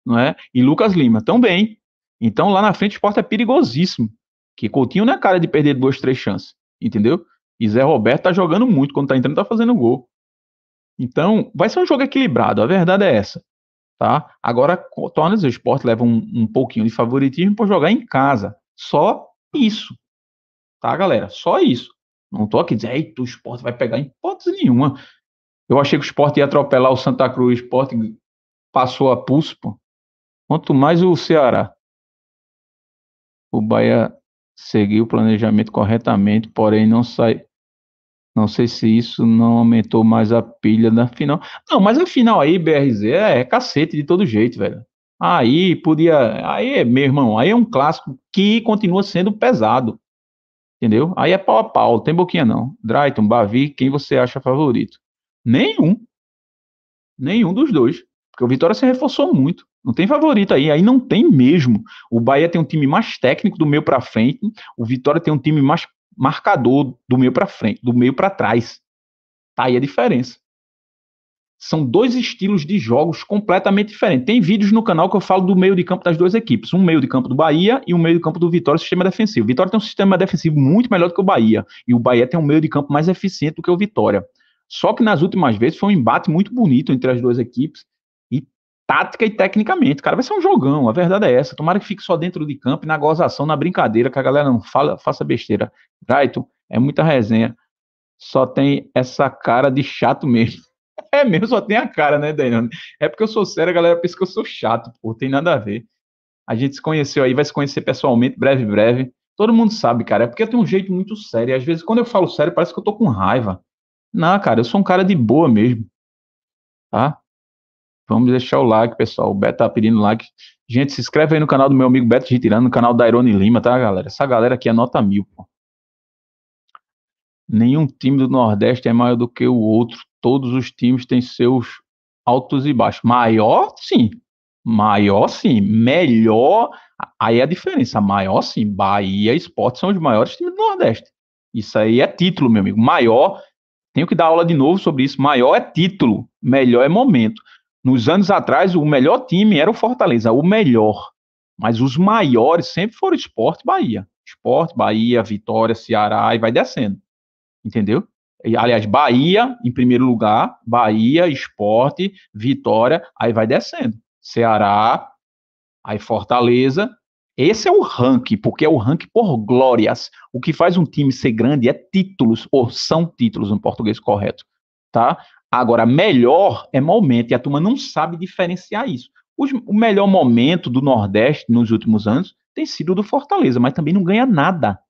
não é? e Lucas Lima também. Então lá na frente o esporte é perigosíssimo. Que Coutinho não é cara de perder duas, três chances, entendeu? E Zé Roberto tá jogando muito, quando tá entrando tá fazendo gol. Então, vai ser um jogo equilibrado, a verdade é essa. Tá? Agora, torna o esporte leva um, um pouquinho de favoritismo para jogar em casa. Só isso. Tá, galera? Só isso. Não tô aqui dizendo, eita, o esporte vai pegar em hipótese nenhuma. Eu achei que o esporte ia atropelar o Santa Cruz, o esporte passou a pulso, pô. Quanto mais o Ceará. O Bahia seguiu o planejamento corretamente, porém não sai, não sei se isso não aumentou mais a pilha da final. Não, mas a final aí, BRZ, é, é cacete de todo jeito, velho. Aí podia. Aí, meu irmão, aí é um clássico que continua sendo pesado. Entendeu? Aí é pau a pau, tem boquinha não. Drayton, Bavi, quem você acha favorito? Nenhum. Nenhum dos dois. Porque o Vitória se reforçou muito. Não tem favorito aí, aí não tem mesmo. O Bahia tem um time mais técnico do meio para frente, o Vitória tem um time mais marcador do meio para frente, do meio para trás. Tá aí a diferença. São dois estilos de jogos completamente diferentes. Tem vídeos no canal que eu falo do meio de campo das duas equipes. Um meio de campo do Bahia e um meio de campo do Vitória, sistema defensivo. O Vitória tem um sistema defensivo muito melhor do que o Bahia. E o Bahia tem um meio de campo mais eficiente do que o Vitória. Só que nas últimas vezes foi um embate muito bonito entre as duas equipes tática e tecnicamente. Cara, vai ser um jogão, a verdade é essa. Tomara que fique só dentro de campo, na gozação, na brincadeira, que a galera não fala, faça besteira. Brighton é muita resenha, só tem essa cara de chato mesmo. É mesmo, só tem a cara, né, Daniel? É porque eu sou sério, a galera pensa que eu sou chato, pô, tem nada a ver. A gente se conheceu aí, vai se conhecer pessoalmente, breve, breve. Todo mundo sabe, cara, é porque eu tenho um jeito muito sério. E às vezes, quando eu falo sério, parece que eu tô com raiva. Não, cara, eu sou um cara de boa mesmo. Tá? Vamos deixar o like, pessoal. O Beto tá pedindo like. Gente, se inscreve aí no canal do meu amigo Beto Gitirano, no canal da Irone Lima, tá, galera? Essa galera aqui é nota mil, pô. Nenhum time do Nordeste é maior do que o outro. Todos os times têm seus altos e baixos. Maior, sim. Maior, sim. Melhor, aí é a diferença. Maior, sim. Bahia e Sport são os maiores times do Nordeste. Isso aí é título, meu amigo. Maior, tenho que dar aula de novo sobre isso. Maior é título, melhor é momento. Nos anos atrás, o melhor time era o Fortaleza, o melhor. Mas os maiores sempre foram Esporte Bahia. Esporte, Bahia, Vitória, Ceará e vai descendo. Entendeu? E, aliás, Bahia em primeiro lugar, Bahia, Esporte, Vitória, aí vai descendo. Ceará, aí Fortaleza. Esse é o ranking, porque é o ranking por glórias. O que faz um time ser grande é títulos, ou são títulos no português correto, tá? Agora, melhor é momento, e a turma não sabe diferenciar isso. o melhor momento do Nordeste nos últimos anos tem sido do Fortaleza, mas também não ganha nada.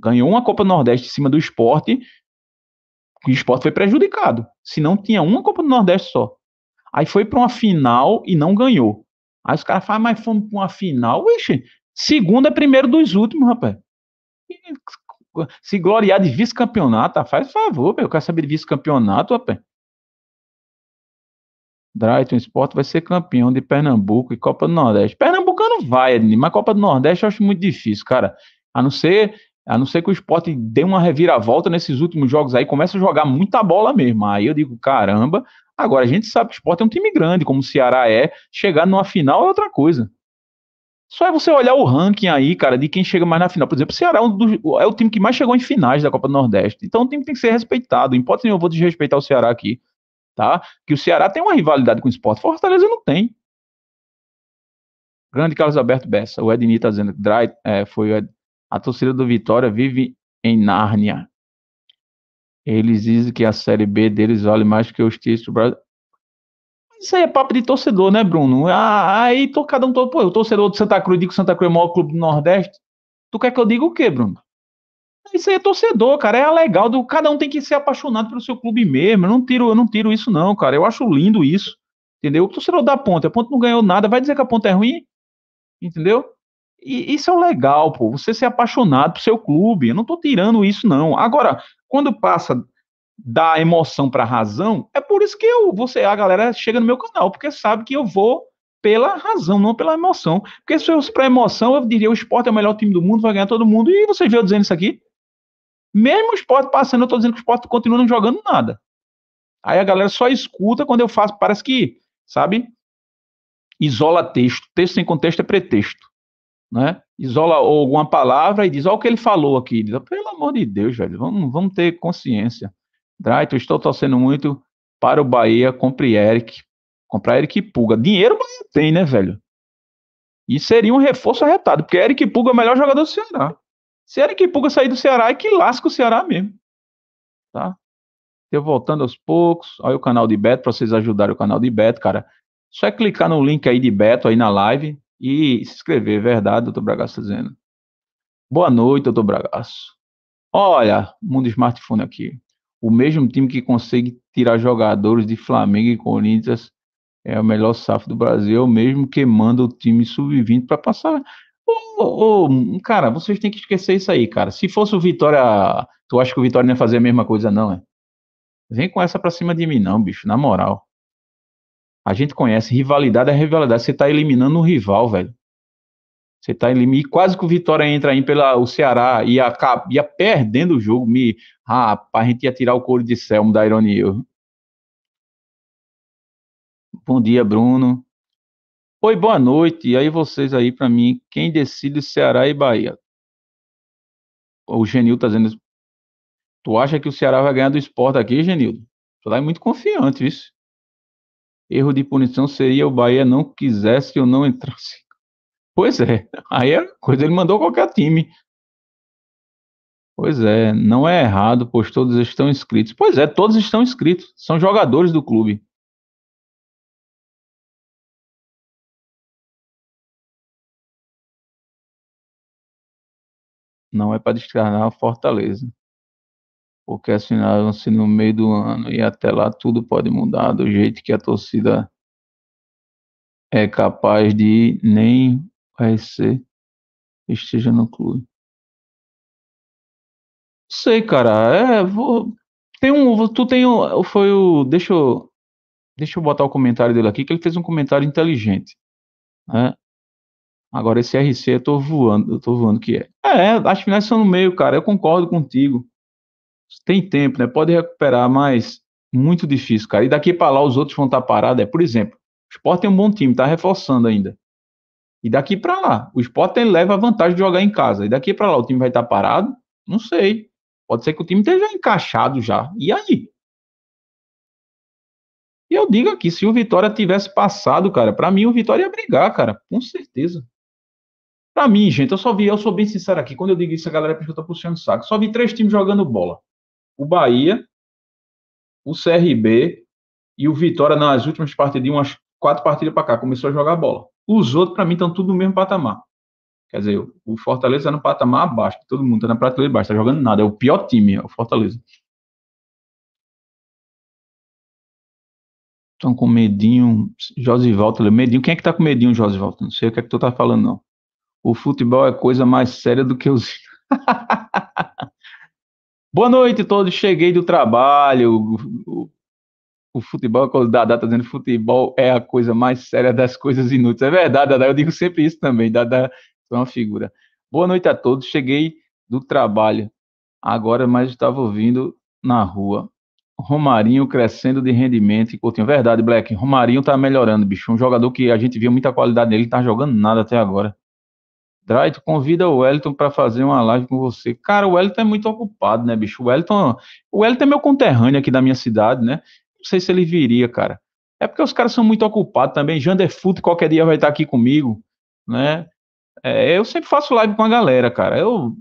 Ganhou uma Copa Nordeste em cima do esporte, e o esporte foi prejudicado. Se não, tinha uma Copa do Nordeste só. Aí foi para uma final e não ganhou. Aí os caras falam, mas fomos para uma final. Ixi, segundo é primeiro dos últimos, rapaz. Se gloriar de vice-campeonato, faz favor, eu quero saber de vice-campeonato, rapaz. Brighton Sport vai ser campeão de Pernambuco e Copa do Nordeste. Pernambucano vai, mas Copa do Nordeste eu acho muito difícil, cara. A não ser, a não ser que o esporte dê uma reviravolta nesses últimos jogos aí, começa a jogar muita bola mesmo. Aí eu digo, caramba. Agora, a gente sabe que o esporte é um time grande, como o Ceará é. Chegar numa final é outra coisa. Só é você olhar o ranking aí, cara, de quem chega mais na final. Por exemplo, o Ceará é, um dos, é o time que mais chegou em finais da Copa do Nordeste. Então o time tem que ser respeitado. Em hipótese nenhuma, eu vou desrespeitar o Ceará aqui tá? Que o Ceará tem uma rivalidade com o esporte, Fortaleza não tem. Grande Carlos Alberto Bessa, o Ednir tá dizendo que Dry, é, foi Ed... a torcida do Vitória vive em Nárnia. Eles dizem que a Série B deles vale mais que os títulos do Brasil. Isso aí é papo de torcedor, né, Bruno? Ah, aí tô, cada um todo. Pô, o torcedor do Santa Cruz, diz que o Santa Cruz é o maior clube do Nordeste. Tu quer que eu diga o quê, Bruno? Isso aí é torcedor, cara. É legal. Do, cada um tem que ser apaixonado pelo seu clube mesmo. Eu não tiro, eu não tiro isso, não, cara. Eu acho lindo isso. Entendeu? O torcedor da ponta. A ponta não ganhou nada. Vai dizer que a ponta é ruim? Entendeu? E isso é o legal, pô. Você ser apaixonado pro seu clube. Eu não tô tirando isso, não. Agora, quando passa da emoção pra razão, é por isso que eu, você, a galera chega no meu canal, porque sabe que eu vou pela razão, não pela emoção. Porque se fosse pra emoção, eu diria o esporte é o melhor time do mundo, vai ganhar todo mundo. E você eu dizendo isso aqui. Mesmo o esporte passando, eu estou dizendo que o esporte continua não jogando nada. Aí a galera só escuta quando eu faço, parece que, sabe? Isola texto. Texto sem contexto é pretexto. Né? Isola alguma palavra e diz, olha o que ele falou aqui. Diz, Pelo amor de Deus, velho, vamos, vamos ter consciência. eu estou torcendo muito para o Bahia, compre Eric. Comprar Eric Puga. Dinheiro o tem, né, velho? E seria um reforço arretado, porque Eric Puga é o melhor jogador do Ceará. Se Eric puga sair do Ceará, é que lasca o Ceará mesmo. Tá? Eu voltando aos poucos. Olha o canal de Beto, para vocês ajudarem o canal de Beto, cara. Só é clicar no link aí de Beto, aí na live, e se inscrever, verdade, doutor Bragaço tá dizendo. Boa noite, doutor Bragaço. Olha, mundo smartphone aqui. O mesmo time que consegue tirar jogadores de Flamengo e Corinthians é o melhor SAF do Brasil, é o mesmo que manda o time sub-20 para passar. Ô, cara, vocês têm que esquecer isso aí, cara. Se fosse o Vitória, tu acha que o Vitória não ia fazer a mesma coisa, não, é? Vem com essa pra cima de mim, não, bicho, na moral. A gente conhece, rivalidade é rivalidade. Você tá eliminando um rival, velho. Você tá eliminando. E quase que o Vitória entra aí pelo o Ceará e ia, ia perdendo o jogo. Me... Rapaz, a gente ia tirar o couro de Selmo da ironia. Bom dia, Bruno. Oi, boa noite. E aí vocês aí para mim, quem decide Ceará e Bahia? O Genil tá dizendo. Tu acha que o Ceará vai ganhar do esporte aqui, Genil? Tu tá muito confiante, isso. Erro de punição seria o Bahia não quisesse ou não entrasse. Pois é, aí é coisa, ele mandou qualquer time. Pois é, não é errado, pois todos estão inscritos. Pois é, todos estão inscritos, são jogadores do
clube. não é para descarnar a fortaleza.
Porque assinaram-se no meio do ano e até lá tudo pode mudar do jeito que a torcida é capaz de ir, nem
o RC esteja no clube.
Sei, cara. É, vou, tem um, tu tem um, foi o, deixa eu, deixa eu botar o comentário dele aqui, que ele fez um comentário inteligente, né? Agora esse RC eu tô voando, eu tô voando que é. É, as finais são no meio, cara. Eu concordo contigo. Tem tempo, né? Pode recuperar, mas muito difícil, cara. E daqui para lá os outros vão estar tá parados. É, por exemplo, o Sport tem um bom time, tá reforçando ainda. E daqui para lá, o Sport leva a vantagem de jogar em casa. E daqui para lá o time vai estar tá parado? Não sei. Pode ser que o time esteja encaixado já. E aí? E eu digo aqui, se o Vitória tivesse passado, cara, para mim o Vitória ia brigar, cara, com certeza. Para mim, gente, eu só vi, eu sou bem sincero aqui, quando eu digo isso, a galera é porque eu tô puxando o saco. Só vi três times jogando bola. O Bahia, o CRB e o Vitória nas últimas partidas, umas quatro partidas para cá, começou a jogar bola. Os outros, para mim, estão tudo no mesmo patamar. Quer dizer, o Fortaleza é no patamar abaixo, todo mundo está na prateleira abaixo, está jogando nada.
É o pior time, é o Fortaleza.
Estão com medinho, Josivaldo. Medinho, quem é que está com medinho, Josivaldo? Não sei o que é que tu tá falando, não. O futebol é coisa mais séria do que os. Boa noite a todos, cheguei do trabalho. O, futebol, é quando o Dadá tá dizendo futebol é a coisa mais séria das coisas inúteis. É verdade, Dadá, eu digo sempre isso também. Dadá é uma figura. Boa noite a todos, cheguei do trabalho agora, mas estava ouvindo na rua. Romarinho crescendo de rendimento e Coutinho. Verdade, Black. Romarinho tá melhorando, bicho. Um jogador que a gente via muita qualidade nele, tá jogando nada até agora. Draito, convida o Wellington para fazer uma live com você. Cara, o Wellington é muito ocupado, né, bicho? O Wellington, o Wellington é meu conterrâneo aqui da minha cidade, né? Não sei se ele viria, cara. É porque os caras são muito ocupados também. Jander Fute qualquer dia vai estar aqui comigo, né? É, eu sempre faço live com a galera, cara. Eu,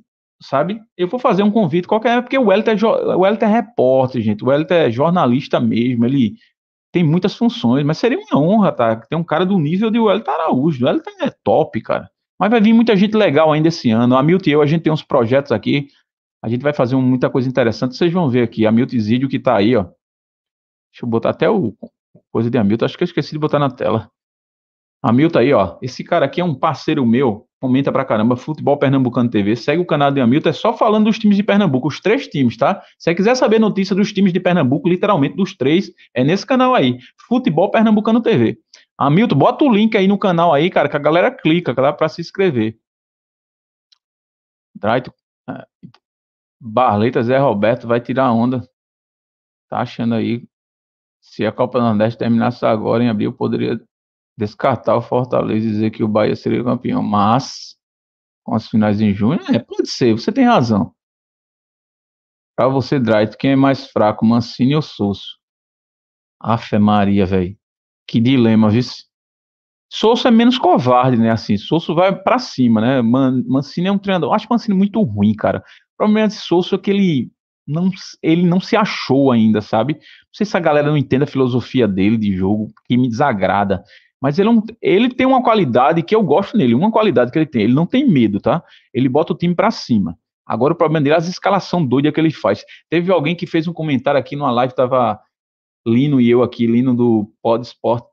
sabe? Eu vou fazer um convite qualquer, dia, é porque o Wellington é, é repórter, gente. O Wellington é jornalista mesmo. Ele tem muitas funções, mas seria uma honra, tá? Ter um cara do nível de Wellington Araújo. O Wellington é top, cara. Mas vai vir muita gente legal ainda esse ano. A Milton e eu, a gente tem uns projetos aqui. A gente vai fazer muita coisa interessante. Vocês vão ver aqui. A Milton Zidio que tá aí, ó. Deixa eu botar até o coisa de Hamilton. Acho que eu esqueci de botar na tela. Hamilton tá aí, ó. Esse cara aqui é um parceiro meu. Comenta pra caramba. Futebol Pernambucano TV. Segue o canal de Hamilton. É só falando dos times de Pernambuco. Os três times, tá? Se você quiser saber notícia dos times de Pernambuco, literalmente dos três, é nesse canal aí. Futebol Pernambucano TV. Hamilton, ah, bota o link aí no canal aí, cara, que a galera clica, que dá para se inscrever. Draito, é, Barleta, Zé Roberto vai tirar onda. Tá achando aí? Se a Copa do Nordeste terminasse agora em abril, poderia descartar o Fortaleza e dizer que o Bahia seria campeão. Mas, com as finais em junho, é, pode ser, você tem razão. Pra você, Draito, quem é mais fraco, Mancini ou Souza? Afe Maria, velho. Que dilema, viu? Souza é menos covarde, né? Assim, Souza vai para cima, né? Man Mancini é um treinador. Acho Mancini muito ruim, cara. O problema de Souza é que ele não, ele não se achou ainda, sabe? Não sei se a galera não entende a filosofia dele de jogo, que me desagrada. Mas ele, é um, ele tem uma qualidade que eu gosto nele, uma qualidade que ele tem. Ele não tem medo, tá? Ele bota o time para cima. Agora o problema dele é as escalação doida que ele faz. Teve alguém que fez um comentário aqui numa live, tava Lino e eu aqui, Lino do Pod Sport,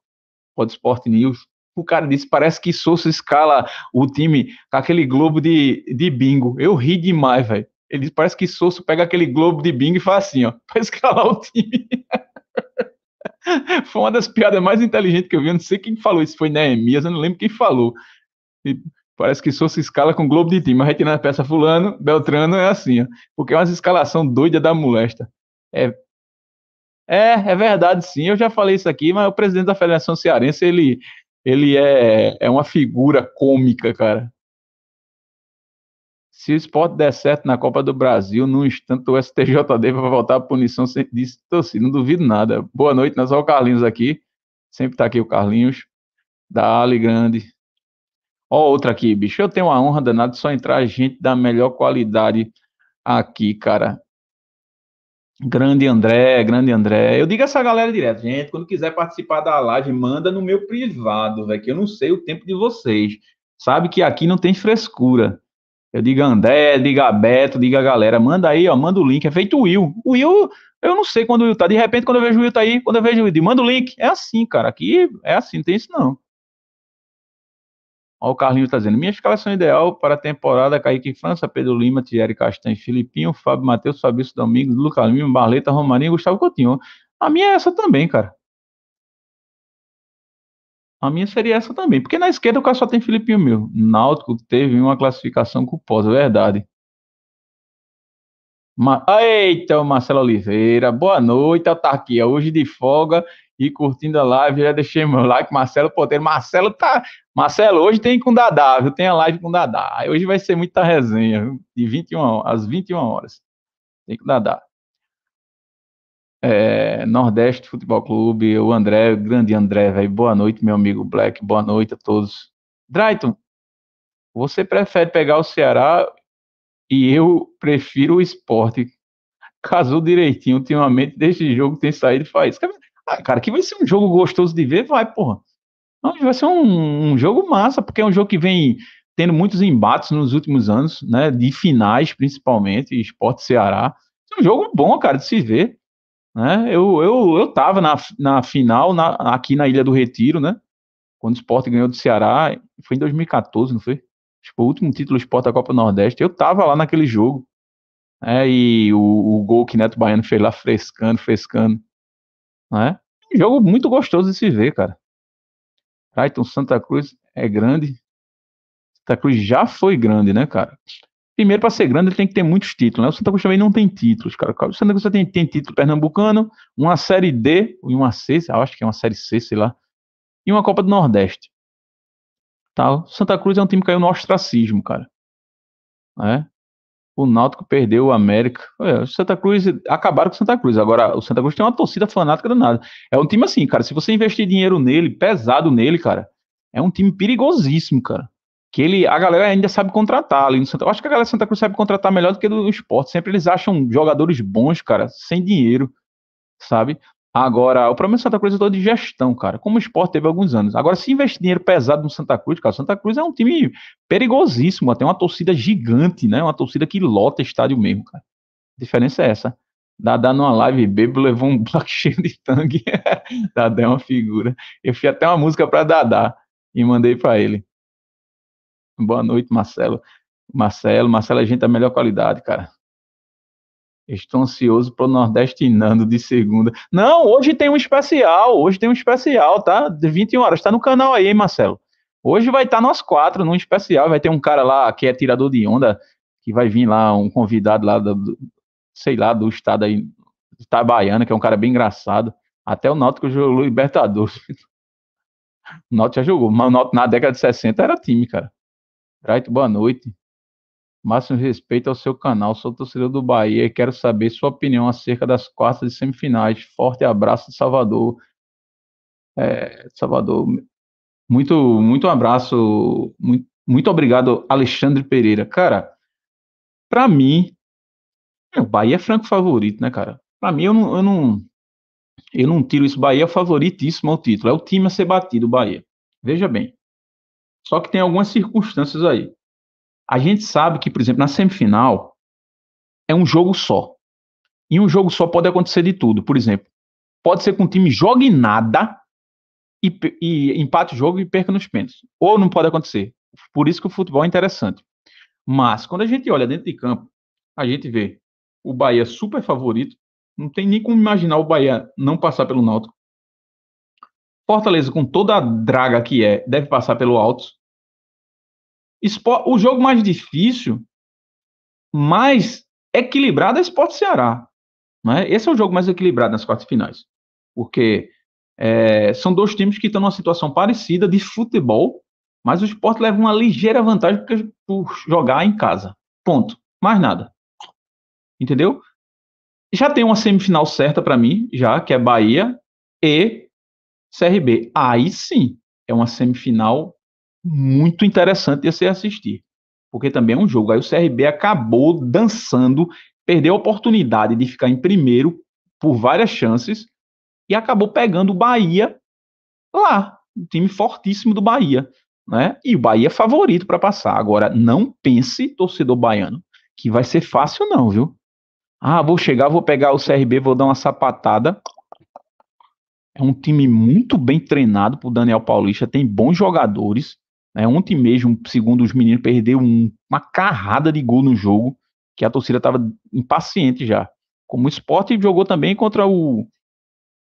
Pod Sport News, o cara disse, parece que Souza escala o time com aquele globo de, de bingo. Eu ri demais, velho. Ele disse, parece que Souza pega aquele globo de bingo e faz assim, ó, pra escalar o time. foi uma das piadas mais inteligentes que eu vi. Eu não sei quem falou isso, foi Neemias, eu não lembro quem falou. E parece que Souza escala com globo de time. Retirando a peça fulano, Beltrano é assim, ó. Porque é uma escalação doida da molesta. É, é, é verdade, sim. Eu já falei isso aqui, mas o presidente da Federação Cearense, ele, ele é, é uma figura cômica, cara. Se o esporte der certo na Copa do Brasil, num instante o STJD vai voltar a punição sem disso, torcida. Assim, não duvido nada. Boa noite, nós né? o Carlinhos aqui. Sempre tá aqui o Carlinhos, da Grande. Ó, outra aqui, bicho. Eu tenho a honra danada de só entrar gente da melhor qualidade aqui, cara. Grande André, grande André. Eu digo essa galera direto, gente, quando quiser participar da live, manda no meu privado, velho, que eu não sei o tempo de vocês. Sabe que aqui não tem frescura. Eu digo André, diga Beto, diga a galera, manda aí, ó, manda o link. É feito o Will. O Will, eu não sei quando o Will tá. De repente, quando eu vejo o Will tá aí, quando eu vejo o Will, manda o link. É assim, cara, aqui é assim, não tem isso não. Olha o Carlinhos está dizendo: minha escalação ideal para a temporada: Kaique França, Pedro Lima, Thierry Castanho, Filipinho, Fábio Matheus, Fabrício Domingos, Lucas Lima, Barleta, Romarinho Gustavo Coutinho. A minha é essa também, cara. A minha seria essa também. Porque na esquerda o cara só tem Filipinho meu. Náutico teve uma classificação culposa, é verdade. Ma... Eita, o Marcelo Oliveira. Boa noite, aqui. Hoje de folga e curtindo a live. Já deixei meu like, Marcelo Poteiro. Marcelo tá. Marcelo, hoje tem com Dadá, viu? Tem a live com Dadá. Hoje vai ser muita resenha, de 21 às 21 horas. Tem com Dadá. É, Nordeste Futebol Clube, o André, o grande André, velho. Boa noite, meu amigo Black. Boa noite a todos. Drayton, você prefere pegar o Ceará e eu prefiro o esporte. Casou direitinho ultimamente desse jogo tem saído faz. Ah, cara, que vai ser um jogo gostoso de ver, vai, porra. Não, vai ser um, um jogo massa, porque é um jogo que vem tendo muitos embates nos últimos anos, né? De finais, principalmente, Esporte Ceará. É um jogo bom, cara, de se ver. Né? Eu, eu, eu tava na, na final na, aqui na Ilha do Retiro, né? Quando o Esporte ganhou do Ceará, foi em 2014, não foi? Acho foi o último título do Esporte da Copa Nordeste. Eu tava lá naquele jogo. Né? E o, o gol que Neto Baiano fez lá frescando, frescando. Né? Um jogo muito gostoso de se ver, cara. Brighton Santa Cruz é grande. Santa Cruz já foi grande, né, cara? Primeiro, para ser grande, ele tem que ter muitos títulos, né? O Santa Cruz também não tem títulos, cara. O Santa Cruz só tem, tem título pernambucano, uma Série D e uma C, acho que é uma Série C, sei lá, e uma Copa do Nordeste. Tá? Santa Cruz é um time que caiu no ostracismo, cara. Né? O Náutico perdeu o América. o Santa Cruz acabaram com o Santa Cruz. Agora, o Santa Cruz tem uma torcida fanática do nada É um time assim, cara. Se você investir dinheiro nele, pesado nele, cara, é um time perigosíssimo, cara. Que ele, a galera ainda sabe contratar ali no Santa Eu acho que a galera do Santa Cruz sabe contratar melhor do que do esporte. Sempre eles acham jogadores bons, cara, sem dinheiro, sabe? Agora, o problema do Santa Cruz é todo de gestão, cara. Como o esporte teve alguns anos. Agora, se investir dinheiro pesado no Santa Cruz, cara, o Santa Cruz é um time perigosíssimo. Tem uma torcida gigante, né? Uma torcida que lota estádio mesmo, cara. A diferença é essa. Dadá numa live bebo levou um bloco cheio de tangue. Dadá é uma figura. Eu fiz até uma música para Dadá e mandei para ele. Boa noite, Marcelo. Marcelo, Marcelo é gente da tá melhor qualidade, cara. Estou ansioso para o Nordestinando de segunda. Não, hoje tem um especial, hoje tem um especial, tá? De 21 horas, Está no canal aí, hein, Marcelo? Hoje vai estar tá nós quatro num especial, vai ter um cara lá que é tirador de onda, que vai vir lá, um convidado lá, do, sei lá, do estado aí, Itabaiana, que é um cara bem engraçado. Até o que jogou Libertadores. o Náutico já jogou, mas o na década de 60 era time, cara. Right, boa noite. Máximo respeito ao seu canal. Sou torcedor do Bahia e quero saber sua opinião acerca das quartas de semifinais. Forte abraço de Salvador. É, Salvador, muito, muito abraço. Muito, muito obrigado, Alexandre Pereira. Cara, para mim, é, o Bahia é franco favorito, né, cara? Para mim, eu não, eu não, eu não tiro isso. Bahia é favoritíssimo ao título. É o time a ser batido, o Bahia. Veja bem. Só que tem algumas circunstâncias aí. A gente sabe que, por exemplo, na semifinal é um jogo só. E um jogo só pode acontecer de tudo. Por exemplo, pode ser que um time jogue nada e, e empate o jogo e perca nos pênaltis. Ou não pode acontecer. Por isso que o futebol é interessante. Mas quando a gente olha dentro de campo, a gente vê o Bahia super favorito. Não tem nem como imaginar o Bahia não passar pelo Náutico. Fortaleza, com toda a draga que é, deve passar pelo Altos. O jogo mais difícil, mais equilibrado é Sport Ceará. Né? Esse é o jogo mais equilibrado nas quartas finais. Porque é, são dois times que estão numa situação parecida de futebol, mas o esporte leva uma ligeira vantagem por jogar em casa. Ponto. Mais nada. Entendeu? Já tem uma semifinal certa para mim, já, que é Bahia e CRB. Aí sim, é uma semifinal muito interessante de se assistir, porque também é um jogo. Aí o CRB acabou dançando, perdeu a oportunidade de ficar em primeiro por várias chances e acabou pegando o Bahia lá, um time fortíssimo do Bahia, né? E o Bahia é favorito para passar. Agora, não pense, torcedor baiano, que vai ser fácil não, viu? Ah, vou chegar, vou pegar o CRB, vou dar uma sapatada. É um time muito bem treinado por Daniel Paulista, tem bons jogadores. Né? Ontem mesmo, segundo os meninos, perdeu um, uma carrada de gol no jogo, que a torcida estava impaciente já. Como o esporte jogou também contra o,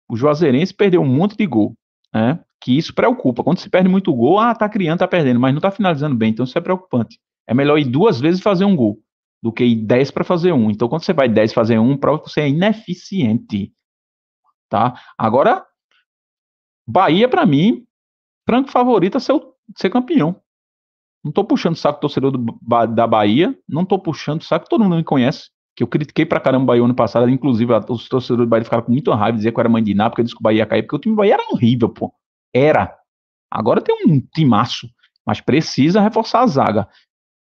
o Juazeirense, perdeu um monte de gol. Né? Que isso preocupa. Quando se perde muito gol, ah, tá criando, tá perdendo, mas não tá finalizando bem, então isso é preocupante. É melhor ir duas vezes fazer um gol do que ir dez para fazer um. Então, quando você vai dez fazer um, prova que você é ineficiente. Tá? Agora, Bahia, para mim, franco favorito a ser o ser campeão. Não tô puxando saco torcedor do, da Bahia, não tô puxando saco, todo mundo me conhece. Que eu critiquei pra caramba o Bahia ano passado, inclusive os torcedores do Bahia ficavam com muita raiva, dizia que eu era mãe de Iná, porque eu disse que o Bahia ia cair, porque o time do Bahia era horrível, pô. Era. Agora tem um timaço, mas precisa reforçar a zaga,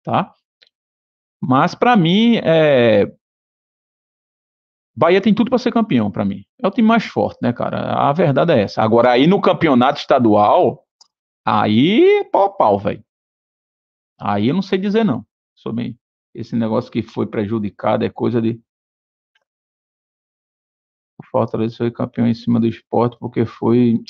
tá? Mas para mim, é... Bahia tem tudo para ser campeão, para mim. É o time mais forte, né, cara? A verdade é essa. Agora, aí no campeonato estadual, Aí, pau a pau, velho. Aí eu não sei dizer não. Sobre esse negócio que foi prejudicado é coisa de. O Fortaleza foi campeão em cima do esporte porque foi.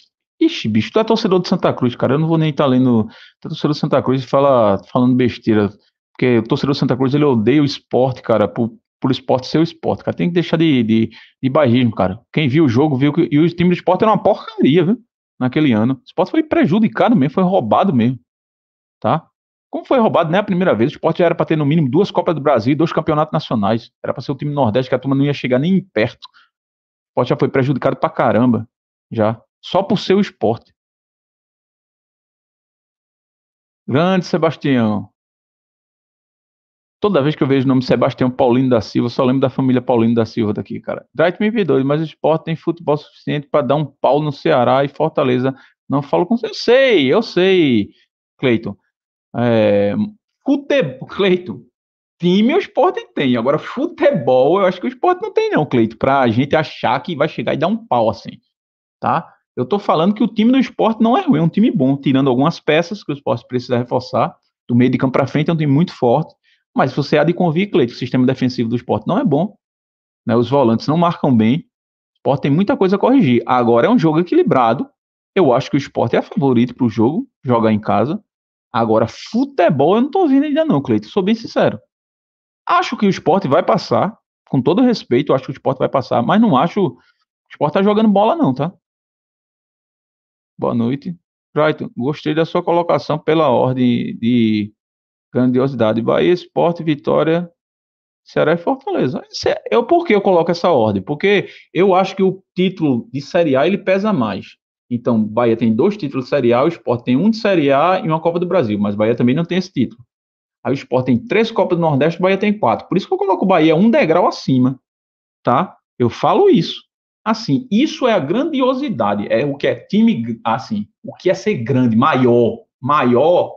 Ixi, bicho, tu é torcedor de Santa Cruz, cara. Eu não vou nem estar tá lendo. Tu é torcedor de Santa Cruz e fala, falando besteira. Porque o torcedor de Santa Cruz, ele odeia o esporte, cara, por, por esporte ser o esporte, cara. Tem que deixar de, de, de bairrismo, cara. Quem viu o jogo viu que e o time do esporte era uma porcaria, viu? naquele ano. O esporte foi prejudicado mesmo, foi roubado mesmo. Tá? Como foi roubado, né a primeira vez. O esporte já era para ter no mínimo duas Copas do Brasil e dois campeonatos nacionais. Era para ser o time Nordeste, que a turma não ia chegar nem perto. O esporte já foi prejudicado pra caramba. Já. Só por
ser o esporte. Grande Sebastião.
Toda vez que eu vejo o nome Sebastião Paulino da Silva, só lembro da família Paulino da Silva daqui, cara. Drake me perdoe, mas o esporte tem futebol suficiente para dar um pau no Ceará e Fortaleza. Não falo com você. Eu sei, eu sei, Cleiton. É, futebol, Cleiton, time o esporte tem. Agora, futebol, eu acho que o esporte não tem, não, para pra gente achar que vai chegar e dar um pau assim. Tá? Eu tô falando que o time do esporte não é ruim, é um time bom, tirando algumas peças que o esporte precisa reforçar. Do meio de campo para frente é um time muito forte. Mas você há é de convir, Cleito, o sistema defensivo do esporte não é bom. Né? Os volantes não marcam bem. O esporte tem muita coisa a corrigir. Agora é um jogo equilibrado. Eu acho que o esporte é favorito para o jogo, jogar em casa. Agora, futebol eu não estou vendo ainda não, Cleito, sou bem sincero. Acho que o esporte vai passar, com todo respeito, acho que o esporte vai passar, mas não acho o esporte tá jogando bola não, tá? Boa noite. Brighton, gostei da sua colocação pela ordem de grandiosidade. Bahia, Esporte, Vitória, Ceará e Fortaleza. É o porquê eu coloco essa ordem, porque eu acho que o título de Série A ele pesa mais. Então, Bahia tem dois títulos de Série A, o Sport tem um de Série A e uma Copa do Brasil, mas Bahia também não tem esse título. Aí o Sport tem três Copas do Nordeste, o Bahia tem quatro. Por isso que eu coloco o Bahia um degrau acima, tá? Eu falo isso. Assim, isso é a grandiosidade, é o que é time, assim, o que é ser grande, maior, maior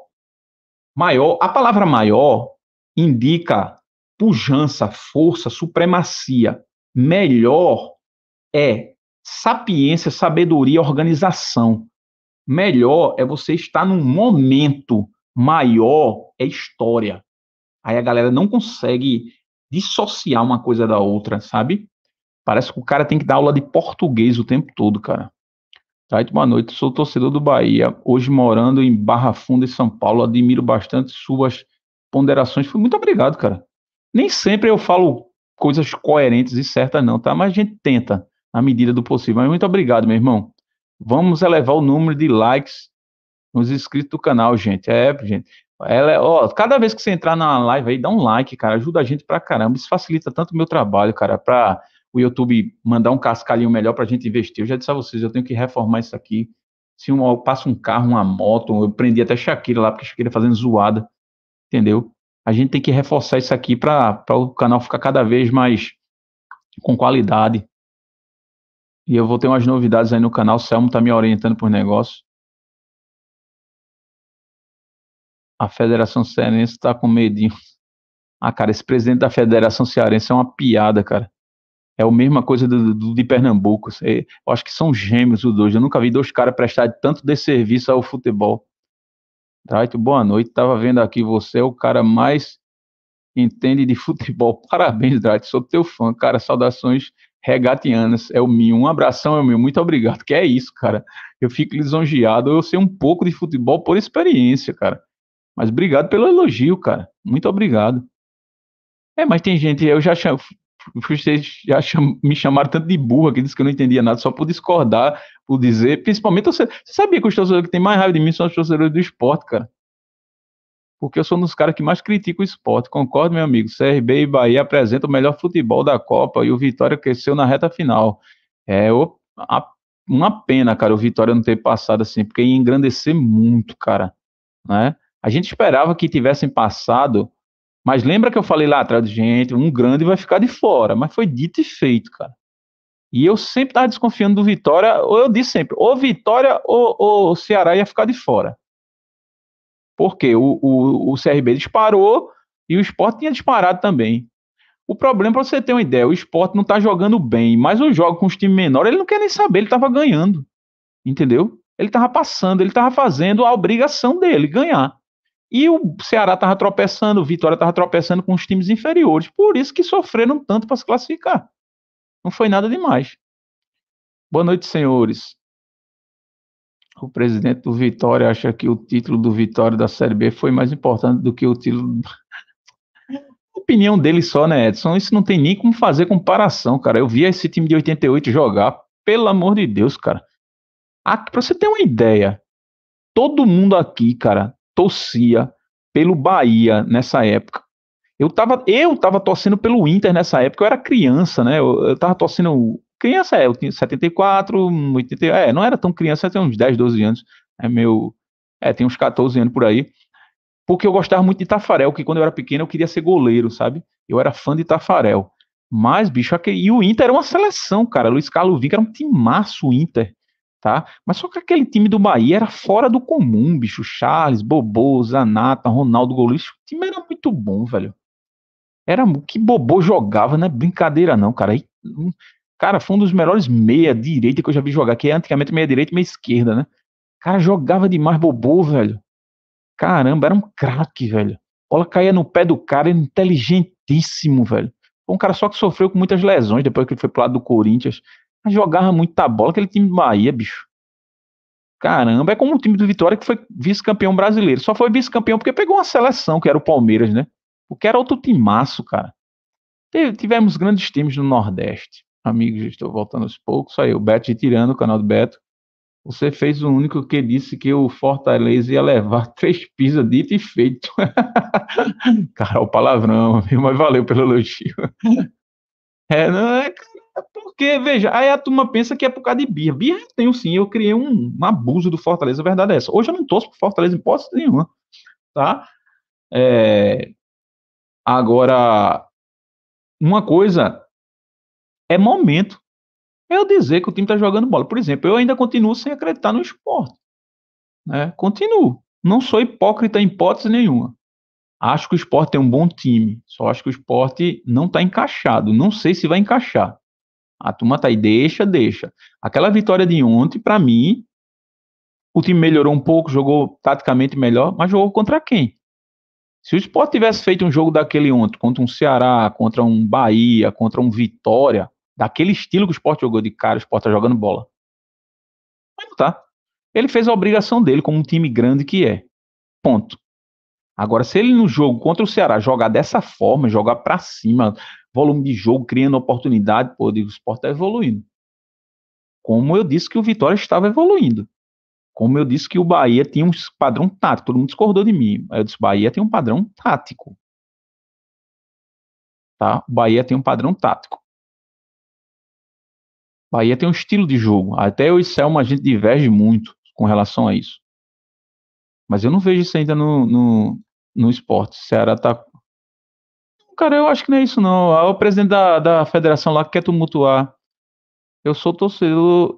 Maior, a palavra maior indica pujança, força, supremacia. Melhor é sapiência, sabedoria, organização. Melhor é você estar num momento maior é história. Aí a galera não consegue dissociar uma coisa da outra, sabe? Parece que o cara tem que dar aula de português o tempo todo, cara. Taito, tá, boa noite. Sou torcedor do Bahia, hoje morando em Barra Funda, em São Paulo. Admiro bastante suas ponderações. Muito obrigado, cara. Nem sempre eu falo coisas coerentes e certas, não, tá? Mas a gente tenta, na medida do possível. Mas muito obrigado, meu irmão. Vamos elevar o número de likes nos inscritos do canal, gente. É, gente. Ela, é, ó, cada vez que você entrar na live aí, dá um like, cara. Ajuda a gente pra caramba. Isso facilita tanto o meu trabalho, cara, pra o YouTube mandar um cascalhinho melhor para a gente investir. Eu já disse a vocês, eu tenho que reformar isso aqui. Se um, passa um carro, uma moto, eu prendi até Shakira lá, porque Shakira fazendo zoada, entendeu? A gente tem que reforçar isso aqui para o canal ficar cada vez mais com qualidade. E eu vou ter umas novidades aí no canal, o Selmo tá me orientando
por negócio. A Federação
Cearense está com medinho. Ah, cara, esse presidente da Federação Cearense é uma piada, cara. É a mesma coisa do, do de Pernambuco. É, eu acho que são gêmeos os dois. Eu nunca vi dois caras prestar tanto desserviço ao futebol. Draito, boa noite. Tava vendo aqui você é o cara mais entende de futebol. Parabéns, Draito. sou teu fã, cara. Saudações regatianas. É o meu. Um abração, é o meu. Muito obrigado. Que é isso, cara. Eu fico lisonjeado. Eu sei um pouco de futebol por experiência, cara. Mas obrigado pelo elogio, cara. Muito obrigado. É, mas tem gente, eu já chamo, vocês já cham, me chamaram tanto de burro que disse que eu não entendia nada, só por discordar, por dizer, principalmente, você, você sabia que os torcedores que têm mais raiva de mim são os torcedores do esporte, cara? Porque eu sou um dos caras que mais critica o esporte, concordo, meu amigo? CRB e Bahia apresentam o melhor futebol da Copa e o Vitória cresceu na reta final. É uma pena, cara, o Vitória não ter passado assim, porque ia engrandecer muito, cara, né? A gente esperava que tivessem passado mas lembra que eu falei lá atrás, gente, um grande vai ficar de fora. Mas foi dito e feito, cara. E eu sempre estava desconfiando do Vitória, ou eu disse sempre, ou Vitória ou, o Ceará ia ficar de fora. Porque o, o, o CRB disparou e o esporte tinha disparado também. O problema, para você ter uma ideia, o esporte não tá jogando bem, mas o jogo com os times menores, ele não quer nem saber, ele estava ganhando. Entendeu? Ele estava passando, ele estava fazendo a obrigação dele, ganhar. E o Ceará estava tropeçando, o Vitória estava tropeçando com os times inferiores. Por isso que sofreram tanto para se classificar. Não foi nada demais. Boa noite, senhores. O presidente do Vitória acha que o título do Vitória da Série B foi mais importante do que o título. Opinião dele só, né, Edson? Isso não tem nem como fazer comparação, cara. Eu vi esse time de 88 jogar, pelo amor de Deus, cara. Aqui, pra você ter uma ideia, todo mundo aqui, cara, torcia pelo Bahia nessa época. Eu estava eu tava torcendo pelo Inter nessa época, eu era criança, né? Eu, estava torcendo. Criança é, eu tinha 74, 80. É, não era tão criança, eu tinha uns 10, 12 anos. É meu. É, tem uns 14 anos por aí. Porque eu gostava muito de Tafarel, que quando eu era pequeno eu queria ser goleiro, sabe? Eu era fã de Tafarel. Mas, bicho, aqui, e o Inter era uma seleção, cara. Luiz Carlos Vinca era um timaço o Inter tá? Mas só que aquele time do Bahia era fora do comum, bicho. Charles, Bobô, Zanata, Ronaldo Golis, o time era muito bom, velho. Era que Bobô jogava, não é brincadeira não, cara. E, hum, cara, foi um dos melhores meia direita que eu já vi jogar, que é antigamente meia direita e meia esquerda, né? Cara, jogava demais Bobô, velho. Caramba, era um craque, velho. bola caía no pé do cara, inteligentíssimo, velho. um cara só que sofreu com muitas lesões depois que ele foi pro lado do Corinthians jogava muita bola, aquele time do Bahia, bicho. Caramba, é como o time do Vitória que foi vice-campeão brasileiro. Só foi vice-campeão porque pegou uma seleção, que era o Palmeiras, né? O que era outro timaço, cara. Tivemos grandes times no Nordeste. Amigos, estou voltando aos poucos. aí, o Beto tirando o canal do Beto. Você fez o único que disse que o Fortaleza ia levar três pisas, dito e feito. cara, o palavrão, viu? mas valeu pelo elogio. É, não, é, é porque, veja, aí a turma pensa que é por causa de birra. Birra eu tenho sim, eu criei um, um abuso do Fortaleza, a verdade é essa. Hoje eu não torço pro Fortaleza em hipótese nenhuma, tá? É... Agora, uma coisa é momento. Eu dizer que o time tá jogando bola. Por exemplo, eu ainda continuo sem acreditar no esporte. Né? Continuo. Não sou hipócrita em hipótese nenhuma. Acho que o esporte é um bom time. Só acho que o esporte não está encaixado. Não sei se vai encaixar. A turma tá aí, deixa, deixa. Aquela vitória de ontem, para mim, o time melhorou um pouco, jogou taticamente melhor, mas jogou contra quem? Se o Sport tivesse feito um jogo daquele ontem, contra um Ceará, contra um Bahia, contra um Vitória, daquele estilo que o Sport jogou de cara, o Sport tá jogando bola. Mas não tá. Ele fez a obrigação dele como um time grande que é. Ponto. Agora, se ele no jogo contra o Ceará jogar dessa forma, jogar para cima, volume de jogo, criando oportunidade, pô, eu digo, o esporte está evoluindo. Como eu disse que o Vitória estava evoluindo. Como eu disse que o Bahia tinha um padrão tático, todo mundo discordou de mim. Eu disse, Bahia tem um padrão tático. Tá? O Bahia tem um padrão tático. Bahia tem um estilo de jogo. Até eu e Selma a gente diverge muito com relação a isso. Mas eu não vejo isso ainda no, no, no esporte. O Ceará está Cara, eu acho que não é isso, não. É o presidente da, da federação lá que quer tumultuar. Eu sou torcedor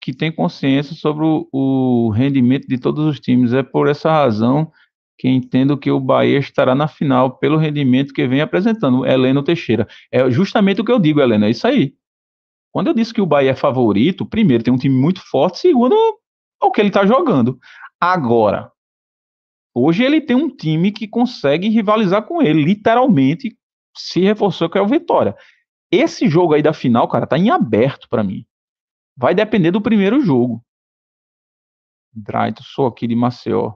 que tem consciência sobre o, o rendimento de todos os times. É por essa razão que entendo que o Bahia estará na final pelo rendimento que vem apresentando, Heleno Teixeira. É justamente o que eu digo, Heleno, é isso aí. Quando eu disse que o Bahia é favorito, primeiro, tem um time muito forte, segundo, é o que ele está jogando. Agora, Hoje ele tem um time que consegue rivalizar com ele, literalmente se reforçou que é o Vitória. Esse jogo aí da final, cara, tá em aberto para mim. Vai depender do primeiro jogo. Draito, sou aqui de Maceió.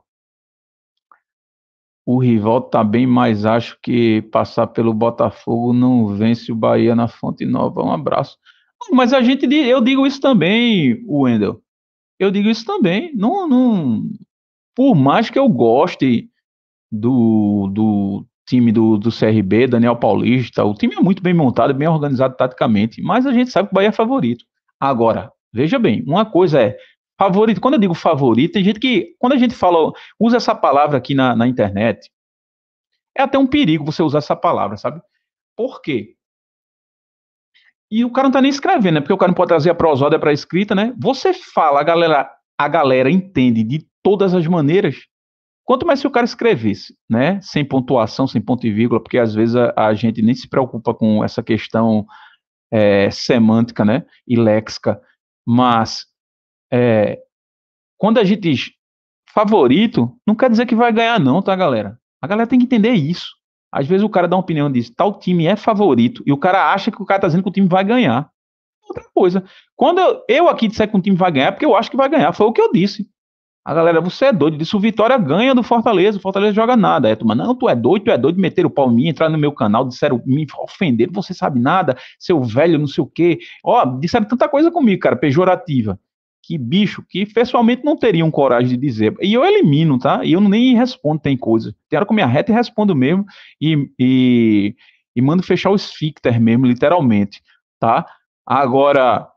O rival tá bem, mas acho que passar pelo Botafogo não vence o Bahia na Fonte Nova. Um abraço. Mas a gente, eu digo isso também, Wendel. Eu digo isso também. Não, não, por mais que eu goste do, do time do, do CRB, Daniel Paulista, o time é muito bem montado, bem organizado taticamente, mas a gente sabe que o Bahia é favorito. Agora, veja bem, uma coisa é favorito, quando eu digo favorito, tem gente que, quando a gente fala, usa essa palavra aqui na, na internet, é até um perigo você usar essa palavra, sabe? Por quê? E o cara não tá nem escrevendo, né? Porque o cara não pode trazer a prosódia para escrita, né? Você fala, a galera, a galera entende de todas as maneiras. Quanto mais se o cara escrevesse, né? Sem pontuação, sem ponto e vírgula, porque às vezes a, a gente nem se preocupa com essa questão é, semântica, né? E léxica. Mas é, quando a gente diz favorito, não quer dizer que vai ganhar, não, tá, galera? A galera tem que entender isso. Às vezes o cara dá uma opinião e diz tal time é favorito, e o cara acha que o cara tá dizendo que o time vai ganhar. Outra coisa. Quando eu, eu aqui disser que um time vai ganhar, é porque eu acho que vai ganhar, foi o que eu disse. A galera, você é doido, disse o Vitória ganha do Fortaleza, o Fortaleza joga nada. É, Tu mano, não, tu é doido, tu é doido, meter o pau em mim, entrar no meu canal, disseram, me ofenderam, você sabe nada, seu velho, não sei o quê. Ó, disseram tanta coisa comigo, cara, pejorativa. Que bicho, que pessoalmente não teriam coragem de dizer. E eu elimino, tá? E eu nem respondo, tem coisa. Tem hora eu me reta e respondo mesmo, e, e, e mando fechar o esfíncter mesmo, literalmente, tá? Agora,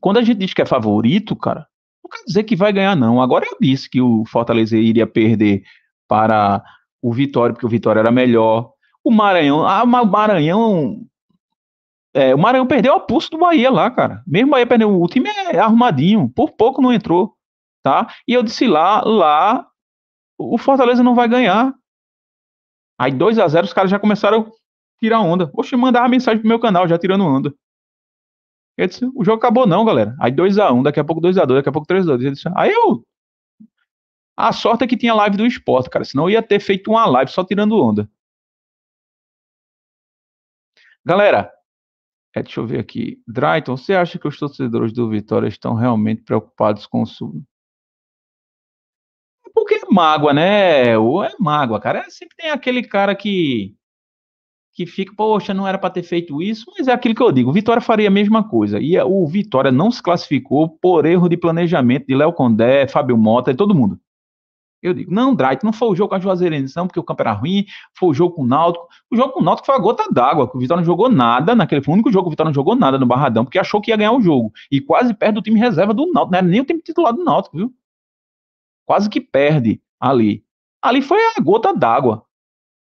quando a gente diz que é favorito, cara, quer dizer que vai ganhar, não. Agora eu disse que o Fortaleza iria perder para o Vitória, porque o Vitória era melhor. O Maranhão, ah, o Maranhão. É, o Maranhão perdeu o pulso do Bahia lá, cara. Mesmo o Bahia perdeu, o time é arrumadinho, por pouco não entrou, tá? E eu disse lá, lá o Fortaleza não vai ganhar. Aí 2 a 0 os caras já começaram a tirar onda. Oxe, mandava mensagem pro meu canal já tirando onda disse, o jogo acabou não, galera. Aí 2x1, um, daqui a pouco 2x2, daqui a pouco 3x2. Aí eu. A sorte é que tinha live do esporte, cara. Senão eu ia ter feito uma live só tirando onda. Galera, é, deixa eu ver aqui. Drayton, você acha que os torcedores do Vitória estão realmente preocupados com o Sul? É porque é mágoa, né? Ou é mágoa, cara. É, sempre tem aquele cara que que fica, poxa, não era para ter feito isso, mas é aquilo que eu digo, o Vitória faria a mesma coisa. E o Vitória não se classificou por erro de planejamento de Léo Condé, Fábio Mota e todo mundo. Eu digo, não, Drake, não foi o jogo com a Juazeirense, não, porque o campo era ruim, foi o jogo com o Náutico. O jogo com o Náutico foi a gota d'água, que o Vitória não jogou nada, naquele foi o único jogo que o Vitória não jogou nada no Barradão, porque achou que ia ganhar o jogo. E quase perde o time reserva do Náutico, não era nem o time titular do Náutico, viu? Quase que perde ali. Ali foi a gota d'água,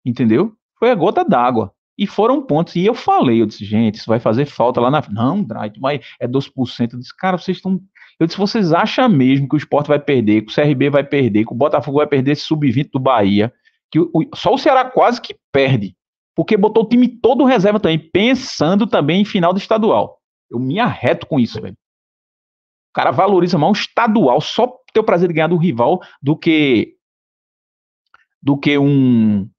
entendeu? Foi a gota d'água. E foram pontos. E eu falei, eu disse, gente, isso vai fazer falta lá na. Não, Draito, mas é 12%. Eu disse, cara, vocês estão. Eu disse, vocês acham mesmo que o esporte vai perder, que o CRB vai perder, que o Botafogo vai perder esse sub-20 do Bahia, que o... só o Ceará quase que perde, porque botou o time todo reserva também, pensando também em final do estadual. Eu me arreto com isso, velho. O cara valoriza mais um estadual só ter o prazer de ganhar do rival do que do que um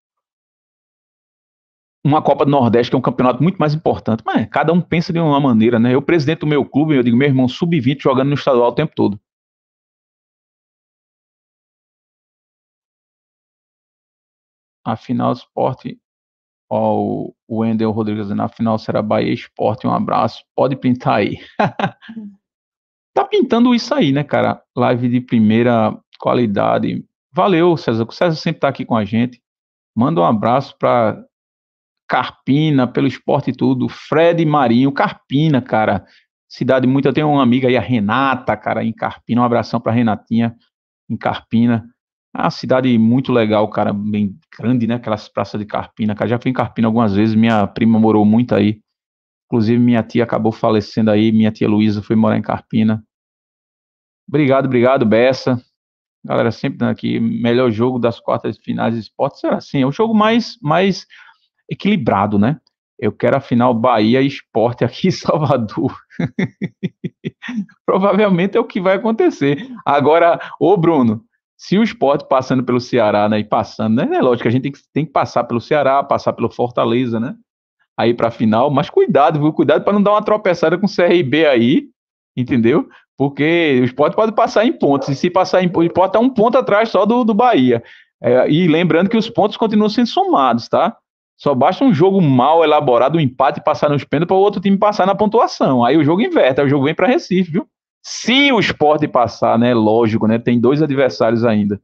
uma Copa do Nordeste, que é um campeonato muito mais importante, mas cada um pensa de uma maneira, né? Eu, presidente do meu clube, eu digo, meu irmão, sub-20 jogando no estadual o tempo todo. A final do esporte, ó, o Wendel Rodrigues, na final será Bahia Esporte, um abraço, pode pintar aí. tá pintando isso aí, né, cara? Live de primeira qualidade. Valeu, César, o César sempre tá aqui com a gente. Manda um abraço para Carpina, pelo esporte e tudo. Fred Marinho, Carpina, cara. Cidade muito. Eu tenho uma amiga aí, a Renata, cara, em Carpina. Um abração pra Renatinha, em Carpina. Ah, cidade muito legal, cara, bem grande, né? Aquelas praças de Carpina, cara. Já fui em Carpina algumas vezes, minha prima morou muito aí. Inclusive, minha tia acabou falecendo aí, minha tia Luísa foi morar em Carpina. Obrigado, obrigado, Bessa. Galera, sempre dando aqui, melhor jogo das quartas de finais de esporte. Será assim? É o jogo mais, mais equilibrado, né? Eu quero a final Bahia Esporte aqui em Salvador. Provavelmente é o que vai acontecer. Agora, ô Bruno, se o esporte passando pelo Ceará, né? E passando, né? É lógico, a gente tem que, tem que passar pelo Ceará, passar pelo Fortaleza, né? Aí para final, mas cuidado, viu? Cuidado para não dar uma tropeçada com o CRB aí, entendeu? Porque o esporte pode passar em pontos, e se passar em pontos, pode estar tá um ponto atrás só do, do Bahia. É, e lembrando que os pontos continuam sendo somados, tá? Só basta um jogo mal elaborado, um empate passar nos pênaltis para o outro time passar na pontuação. Aí o jogo inverte, aí o jogo vem para Recife, viu? Se o esporte passar, né? Lógico, né? Tem dois adversários ainda.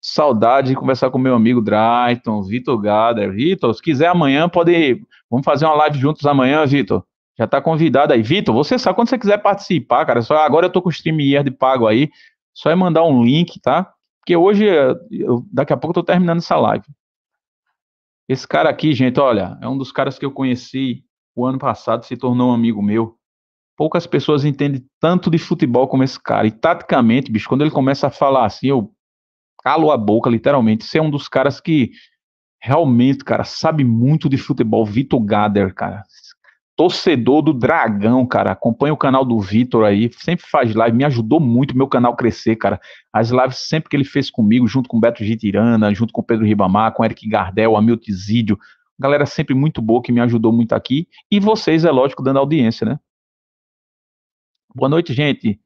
Saudade de conversar com meu amigo Drayton, Vitor Gader. Vitor, se quiser amanhã, pode. Ir. Vamos fazer uma live juntos amanhã, Vitor. Já tá convidado aí. Vitor, você sabe quando você quiser participar, cara. Só agora eu tô com o de pago aí. Só é mandar um link, tá? que hoje, eu, daqui a pouco eu tô terminando essa live. Esse cara aqui, gente, olha, é um dos caras que eu conheci o ano passado, se tornou um amigo meu. Poucas pessoas entendem tanto de futebol como esse cara. E taticamente, bicho, quando ele começa a falar assim, eu calo a boca, literalmente. Você é um dos caras que realmente, cara, sabe muito de futebol. Vitor Gader, cara torcedor do Dragão, cara. Acompanha o canal do Vitor aí, sempre faz live, me ajudou muito meu canal crescer, cara. As lives sempre que ele fez comigo, junto com Beto Gitirana, junto com Pedro Ribamar, com Eric Gardel, Amilton Zídio. Galera sempre muito boa que me ajudou muito aqui. E vocês, é lógico, dando audiência, né? Boa noite, gente.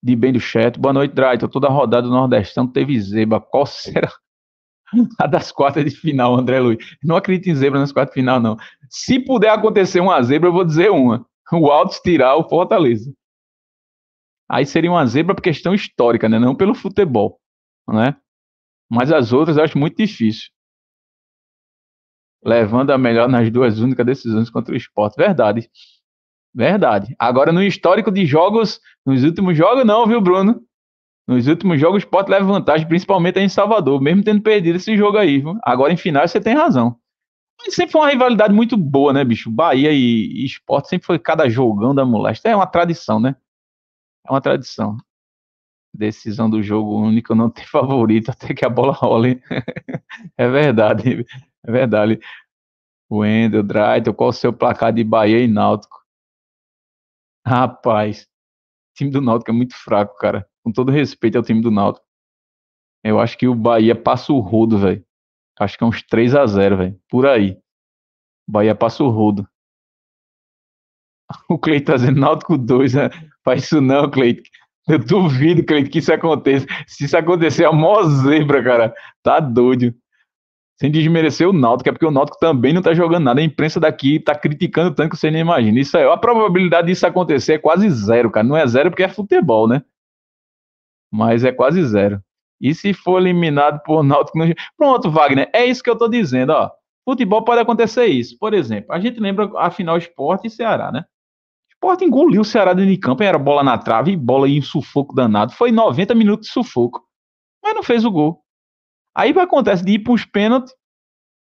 De bem do chat. Boa noite, Tô Toda rodada do Nordestão teve zeba. Qual será a das quartas de final, André Luiz. Não acredito em zebra nas quartas de final, não. Se puder acontecer uma zebra, eu vou dizer uma. O Altos tirar o Fortaleza. Aí seria uma zebra por questão histórica, né? Não pelo futebol, né? Mas as outras eu acho muito difícil. Levando a melhor nas duas únicas decisões contra o esporte. Verdade. Verdade. Agora, no histórico de jogos, nos últimos jogos, não, viu, Bruno? Nos últimos jogos, o Sport leva vantagem, principalmente em Salvador, mesmo tendo perdido esse jogo aí. Viu? Agora em final você tem razão. Mas sempre foi uma rivalidade muito boa, né, bicho? Bahia e, e Sport sempre foi cada jogão da molesta. É uma tradição, né? É uma tradição. Decisão do jogo único não tem favorito até que a bola role. é verdade, é verdade. Wendel, Drayton, qual o seu placar de Bahia e Náutico? Rapaz, o time do Náutico é muito fraco, cara com todo respeito ao time do Náutico, eu acho que o Bahia passa o rodo, velho. Acho que é uns 3 a 0 velho. Por aí. O Bahia passa o rodo. O Cleiton tá dizendo Náutico 2, né? faz isso não, Cleiton. Eu duvido, Cleiton, que isso aconteça. Se isso acontecer, é uma zebra, cara. Tá doido. Sem desmerecer o Náutico, é porque o Náutico também não tá jogando nada. A imprensa daqui tá criticando tanto que você nem imagina. Isso aí, é, a probabilidade disso acontecer é quase zero, cara. Não é zero porque é futebol, né? mas é quase zero. E se for eliminado por Náutico... Não... Pronto, Wagner, é isso que eu estou dizendo, ó. Futebol pode acontecer isso. Por exemplo, a gente lembra a final Esporte e Ceará, né? Esporte engoliu o Ceará dentro de campo, era bola na trave, bola em sufoco danado. Foi 90 minutos de sufoco, mas não fez o gol. Aí vai acontece de ir para os pênaltis.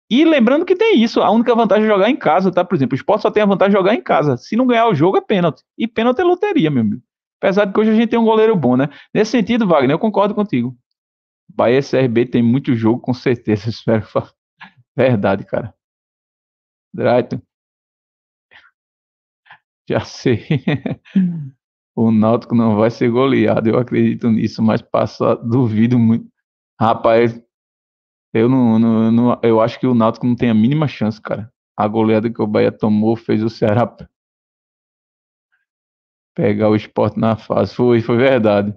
E lembrando que tem isso, a única vantagem é jogar em casa, tá? Por exemplo, o esporte só tem a vantagem de jogar em casa. Se não ganhar o jogo, é pênalti. E pênalti é loteria, meu amigo. Apesar de que hoje a gente tem um goleiro bom, né? Nesse sentido, Wagner, eu concordo contigo. Bahia e CRB tem muito jogo, com certeza. Espero falar. Verdade, cara. Drayton. Já sei. o Náutico não vai ser goleado, eu acredito nisso, mas passa, duvido muito. Rapaz, eu não, não, não, eu acho que o Náutico não tem a mínima chance, cara. A goleada que o Bahia tomou fez o Ceará pegar o esporte na fase. Foi, foi verdade.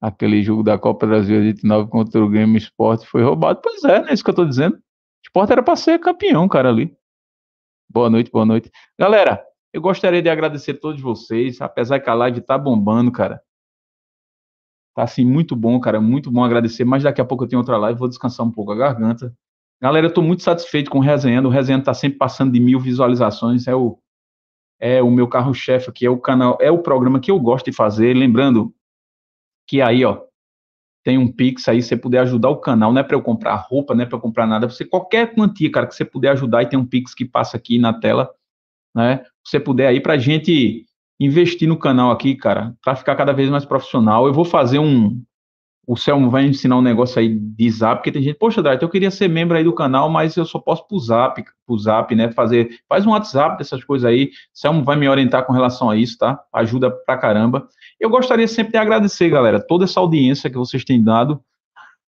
Aquele jogo da Copa Brasil 89 contra o Grêmio Esporte foi roubado. Pois é, né? Isso que eu tô dizendo. O esporte era para ser campeão, cara, ali. Boa noite, boa noite. Galera, eu gostaria de agradecer a todos vocês, apesar que a live tá bombando, cara. Tá assim, muito bom, cara. Muito bom agradecer. Mas daqui a pouco eu tenho outra live, vou descansar um pouco a garganta. Galera, eu tô muito satisfeito com o Resenhando. O Resenhando tá sempre passando de mil visualizações. É o é o meu carro-chefe, aqui é o canal, é o programa que eu gosto de fazer. Lembrando que aí, ó, tem um Pix aí, você puder ajudar o canal, não é para eu comprar roupa, não é para comprar nada, você qualquer quantia, cara, que você puder ajudar e tem um Pix que passa aqui na tela, né? Você puder aí pra gente investir no canal aqui, cara, para ficar cada vez mais profissional. Eu vou fazer um o Selmo vai ensinar um negócio aí de zap, porque tem gente, poxa, Drat, eu queria ser membro aí do canal, mas eu só posso pro zap, pro zap, né? Fazer, faz um WhatsApp dessas coisas aí. Selmo vai me orientar com relação a isso, tá? Ajuda pra caramba. Eu gostaria sempre de agradecer, galera, toda essa audiência que vocês têm dado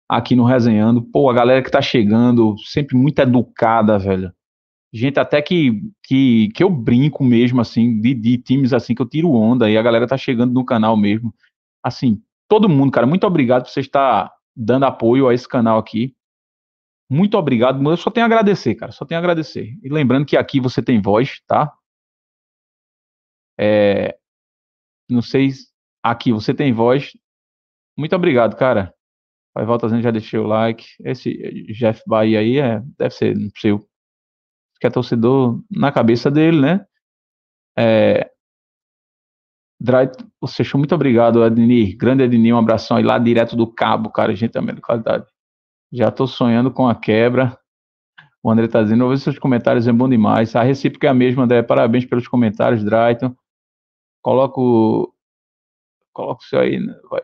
aqui no Resenhando. Pô, a galera que tá chegando, sempre muito educada, velho. Gente, até que, que, que eu brinco mesmo, assim, de, de times assim que eu tiro onda e a galera tá chegando no canal mesmo. Assim, todo mundo, cara, muito obrigado por você estar dando apoio a esse canal aqui. Muito obrigado, eu só tenho a agradecer, cara, só tenho a agradecer. E lembrando que aqui você tem voz, tá? É, não sei, aqui você tem voz. Muito obrigado, cara. Vai volta já deixei o like. Esse Jeff Bahia aí é, deve ser, não sei, que é torcedor na cabeça dele, né? É, Dry, ou seja, muito obrigado, Adnir. Grande Adnir, um abração aí lá direto do Cabo, cara. Gente, também de qualidade. Já tô sonhando com a quebra. O André tá dizendo, ouvi seus comentários, é bom demais. A recíproca é a mesma, André. Parabéns pelos comentários, Drayton. Coloco. Coloco isso aí. Né? Vai.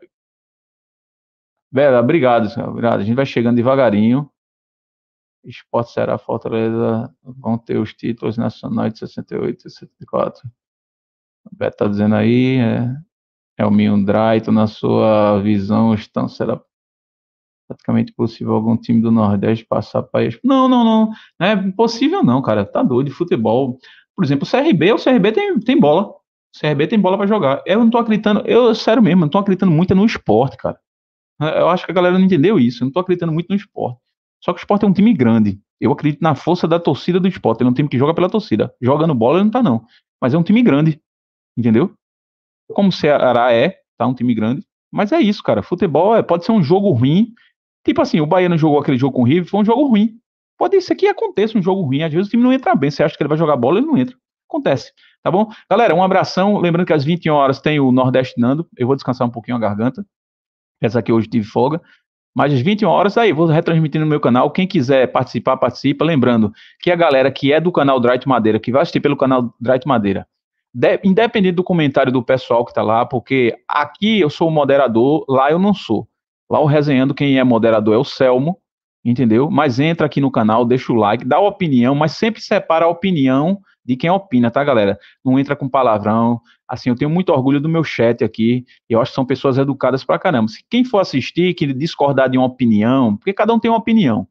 Bela, obrigado, senhor. obrigado. A gente vai chegando devagarinho. Esporte Será Fortaleza vão ter os títulos nacionais de 68 e 64. O Beto tá dizendo aí, é, é o Mion Draito, na sua visão, estão, será praticamente possível algum time do Nordeste passar para isso? Não, não, não, não é possível não, cara, tá doido, futebol, por exemplo, o CRB, o CRB tem, tem bola, o CRB tem bola para jogar, eu não tô acreditando, eu, sério mesmo, não tô acreditando muito é no esporte, cara, né, eu acho que a galera não entendeu isso, eu não tô acreditando muito no esporte, só que o esporte é um time grande, eu acredito na força da torcida do esporte, ele é um time que joga pela torcida, jogando bola ele não tá não, mas é um time grande, entendeu? Como o Ceará é, tá? Um time grande. Mas é isso, cara. Futebol é, pode ser um jogo ruim. Tipo assim, o Bahia não jogou aquele jogo com o River, foi um jogo ruim. Pode ser que aconteça um jogo ruim. Às vezes o time não entra bem. Você acha que ele vai jogar bola, ele não entra. Acontece. Tá bom? Galera, um abração. Lembrando que às 21 horas tem o Nordeste Nando. Eu vou descansar um pouquinho a garganta. Essa aqui hoje tive folga. Mas às 21 horas, aí, vou retransmitir no meu canal. Quem quiser participar, participa. Lembrando que a galera que é do canal Dright Madeira, que vai assistir pelo canal Dright Madeira, de, independente do comentário do pessoal que está lá, porque aqui eu sou o moderador, lá eu não sou. Lá o Resenhando, quem é moderador é o Selmo, entendeu? Mas entra aqui no canal, deixa o like, dá opinião, mas sempre separa a opinião de quem opina, tá, galera? Não entra com palavrão. Assim, eu tenho muito orgulho do meu chat aqui. Eu acho que são pessoas educadas pra caramba. Se quem for assistir, que discordar de uma opinião, porque cada um tem uma opinião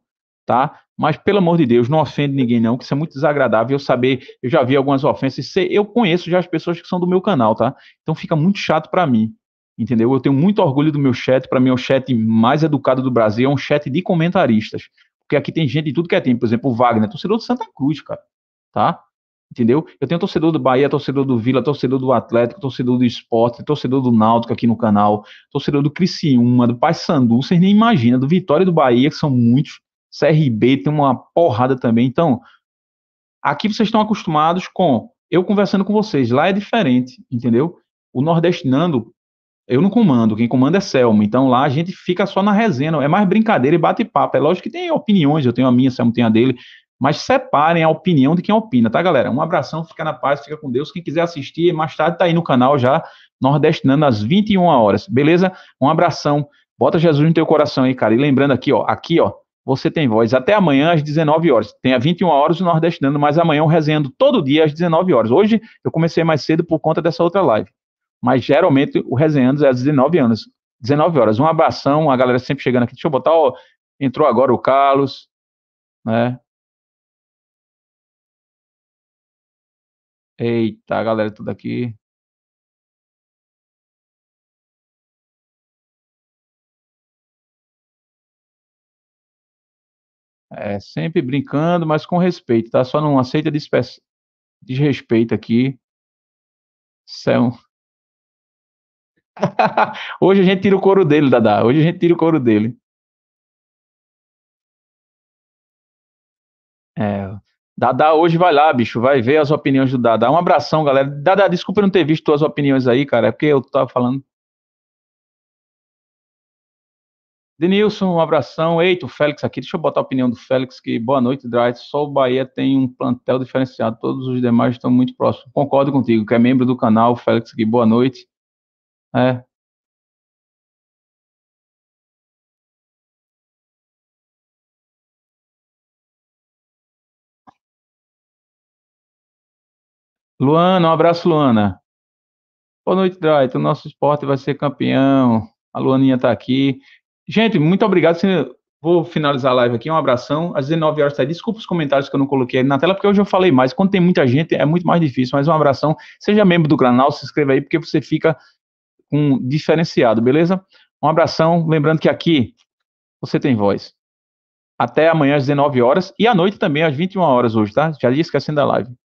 tá? Mas, pelo amor de Deus, não ofende ninguém, não, que isso é muito desagradável. Eu saber, eu já vi algumas ofensas, é, eu conheço já as pessoas que são do meu canal, tá? Então fica muito chato para mim, entendeu? Eu tenho muito orgulho do meu chat, para mim é o chat mais educado do Brasil, é um chat de comentaristas. Porque aqui tem gente de tudo que é tempo, por exemplo, o Wagner, torcedor do Santa Cruz, cara, tá? Entendeu? Eu tenho torcedor do Bahia, torcedor do Vila, torcedor do Atlético, torcedor do Esporte, torcedor do Náutico aqui no canal, torcedor do Criciúma, do Paysandu, vocês nem imaginam, do Vitória e do Bahia, que são muitos CRB tem uma porrada também. Então, aqui vocês estão acostumados com eu conversando com vocês. Lá é diferente, entendeu? O nordestinando, eu não comando, quem comanda é Selma. Então lá a gente fica só na resenha, é mais brincadeira e bate-papo. É lógico que tem opiniões, eu tenho a minha, Selma tem a dele, mas separem a opinião de quem opina, tá, galera? Um abração, fica na paz, fica com Deus. Quem quiser assistir, mais tarde tá aí no canal já, Nordestinando às 21 horas, beleza? Um abração, bota Jesus no teu coração aí, cara. E lembrando aqui, ó, aqui, ó, você tem voz até amanhã às 19 horas. Tem a 21 horas o Nordestinando, mas amanhã eu rezendo todo dia às 19 horas. Hoje eu comecei mais cedo por conta dessa outra live. Mas geralmente o resenhando é às 19 anos. 19 horas. Um abração, a galera sempre chegando aqui. Deixa eu botar, ó, entrou agora o Carlos, né?
Eita, a galera tudo aqui. É, sempre brincando, mas com respeito, tá? Só não aceita desrespeito aqui. Céu. Hoje a gente tira o couro dele, dada Hoje a gente tira o couro dele.
É, Dada, hoje vai lá, bicho, vai ver as opiniões do dada Um abração, galera. dada desculpa não ter visto tuas opiniões aí, cara, é porque eu tava falando. Denilson, um abração. Eita, o Félix aqui. Deixa eu botar a opinião do Félix, que boa noite, Dright. Só o Bahia tem um plantel diferenciado. Todos os demais estão muito próximos. Concordo contigo, que é membro do canal, Félix aqui, boa noite. É. Luana, um abraço, Luana. Boa noite, Dright. O nosso esporte vai ser campeão. A Luaninha está aqui. Gente, muito obrigado. Vou finalizar a live aqui. Um abração. Às 19 horas tá? Desculpa os comentários que eu não coloquei na tela, porque hoje eu falei mais. Quando tem muita gente, é muito mais difícil. Mas um abração. Seja membro do canal, se inscreva aí, porque você fica um diferenciado, beleza? Um abração. Lembrando que aqui você tem voz. Até amanhã às 19 horas e à noite também às 21 horas hoje, tá? Já ia
esquecendo a live.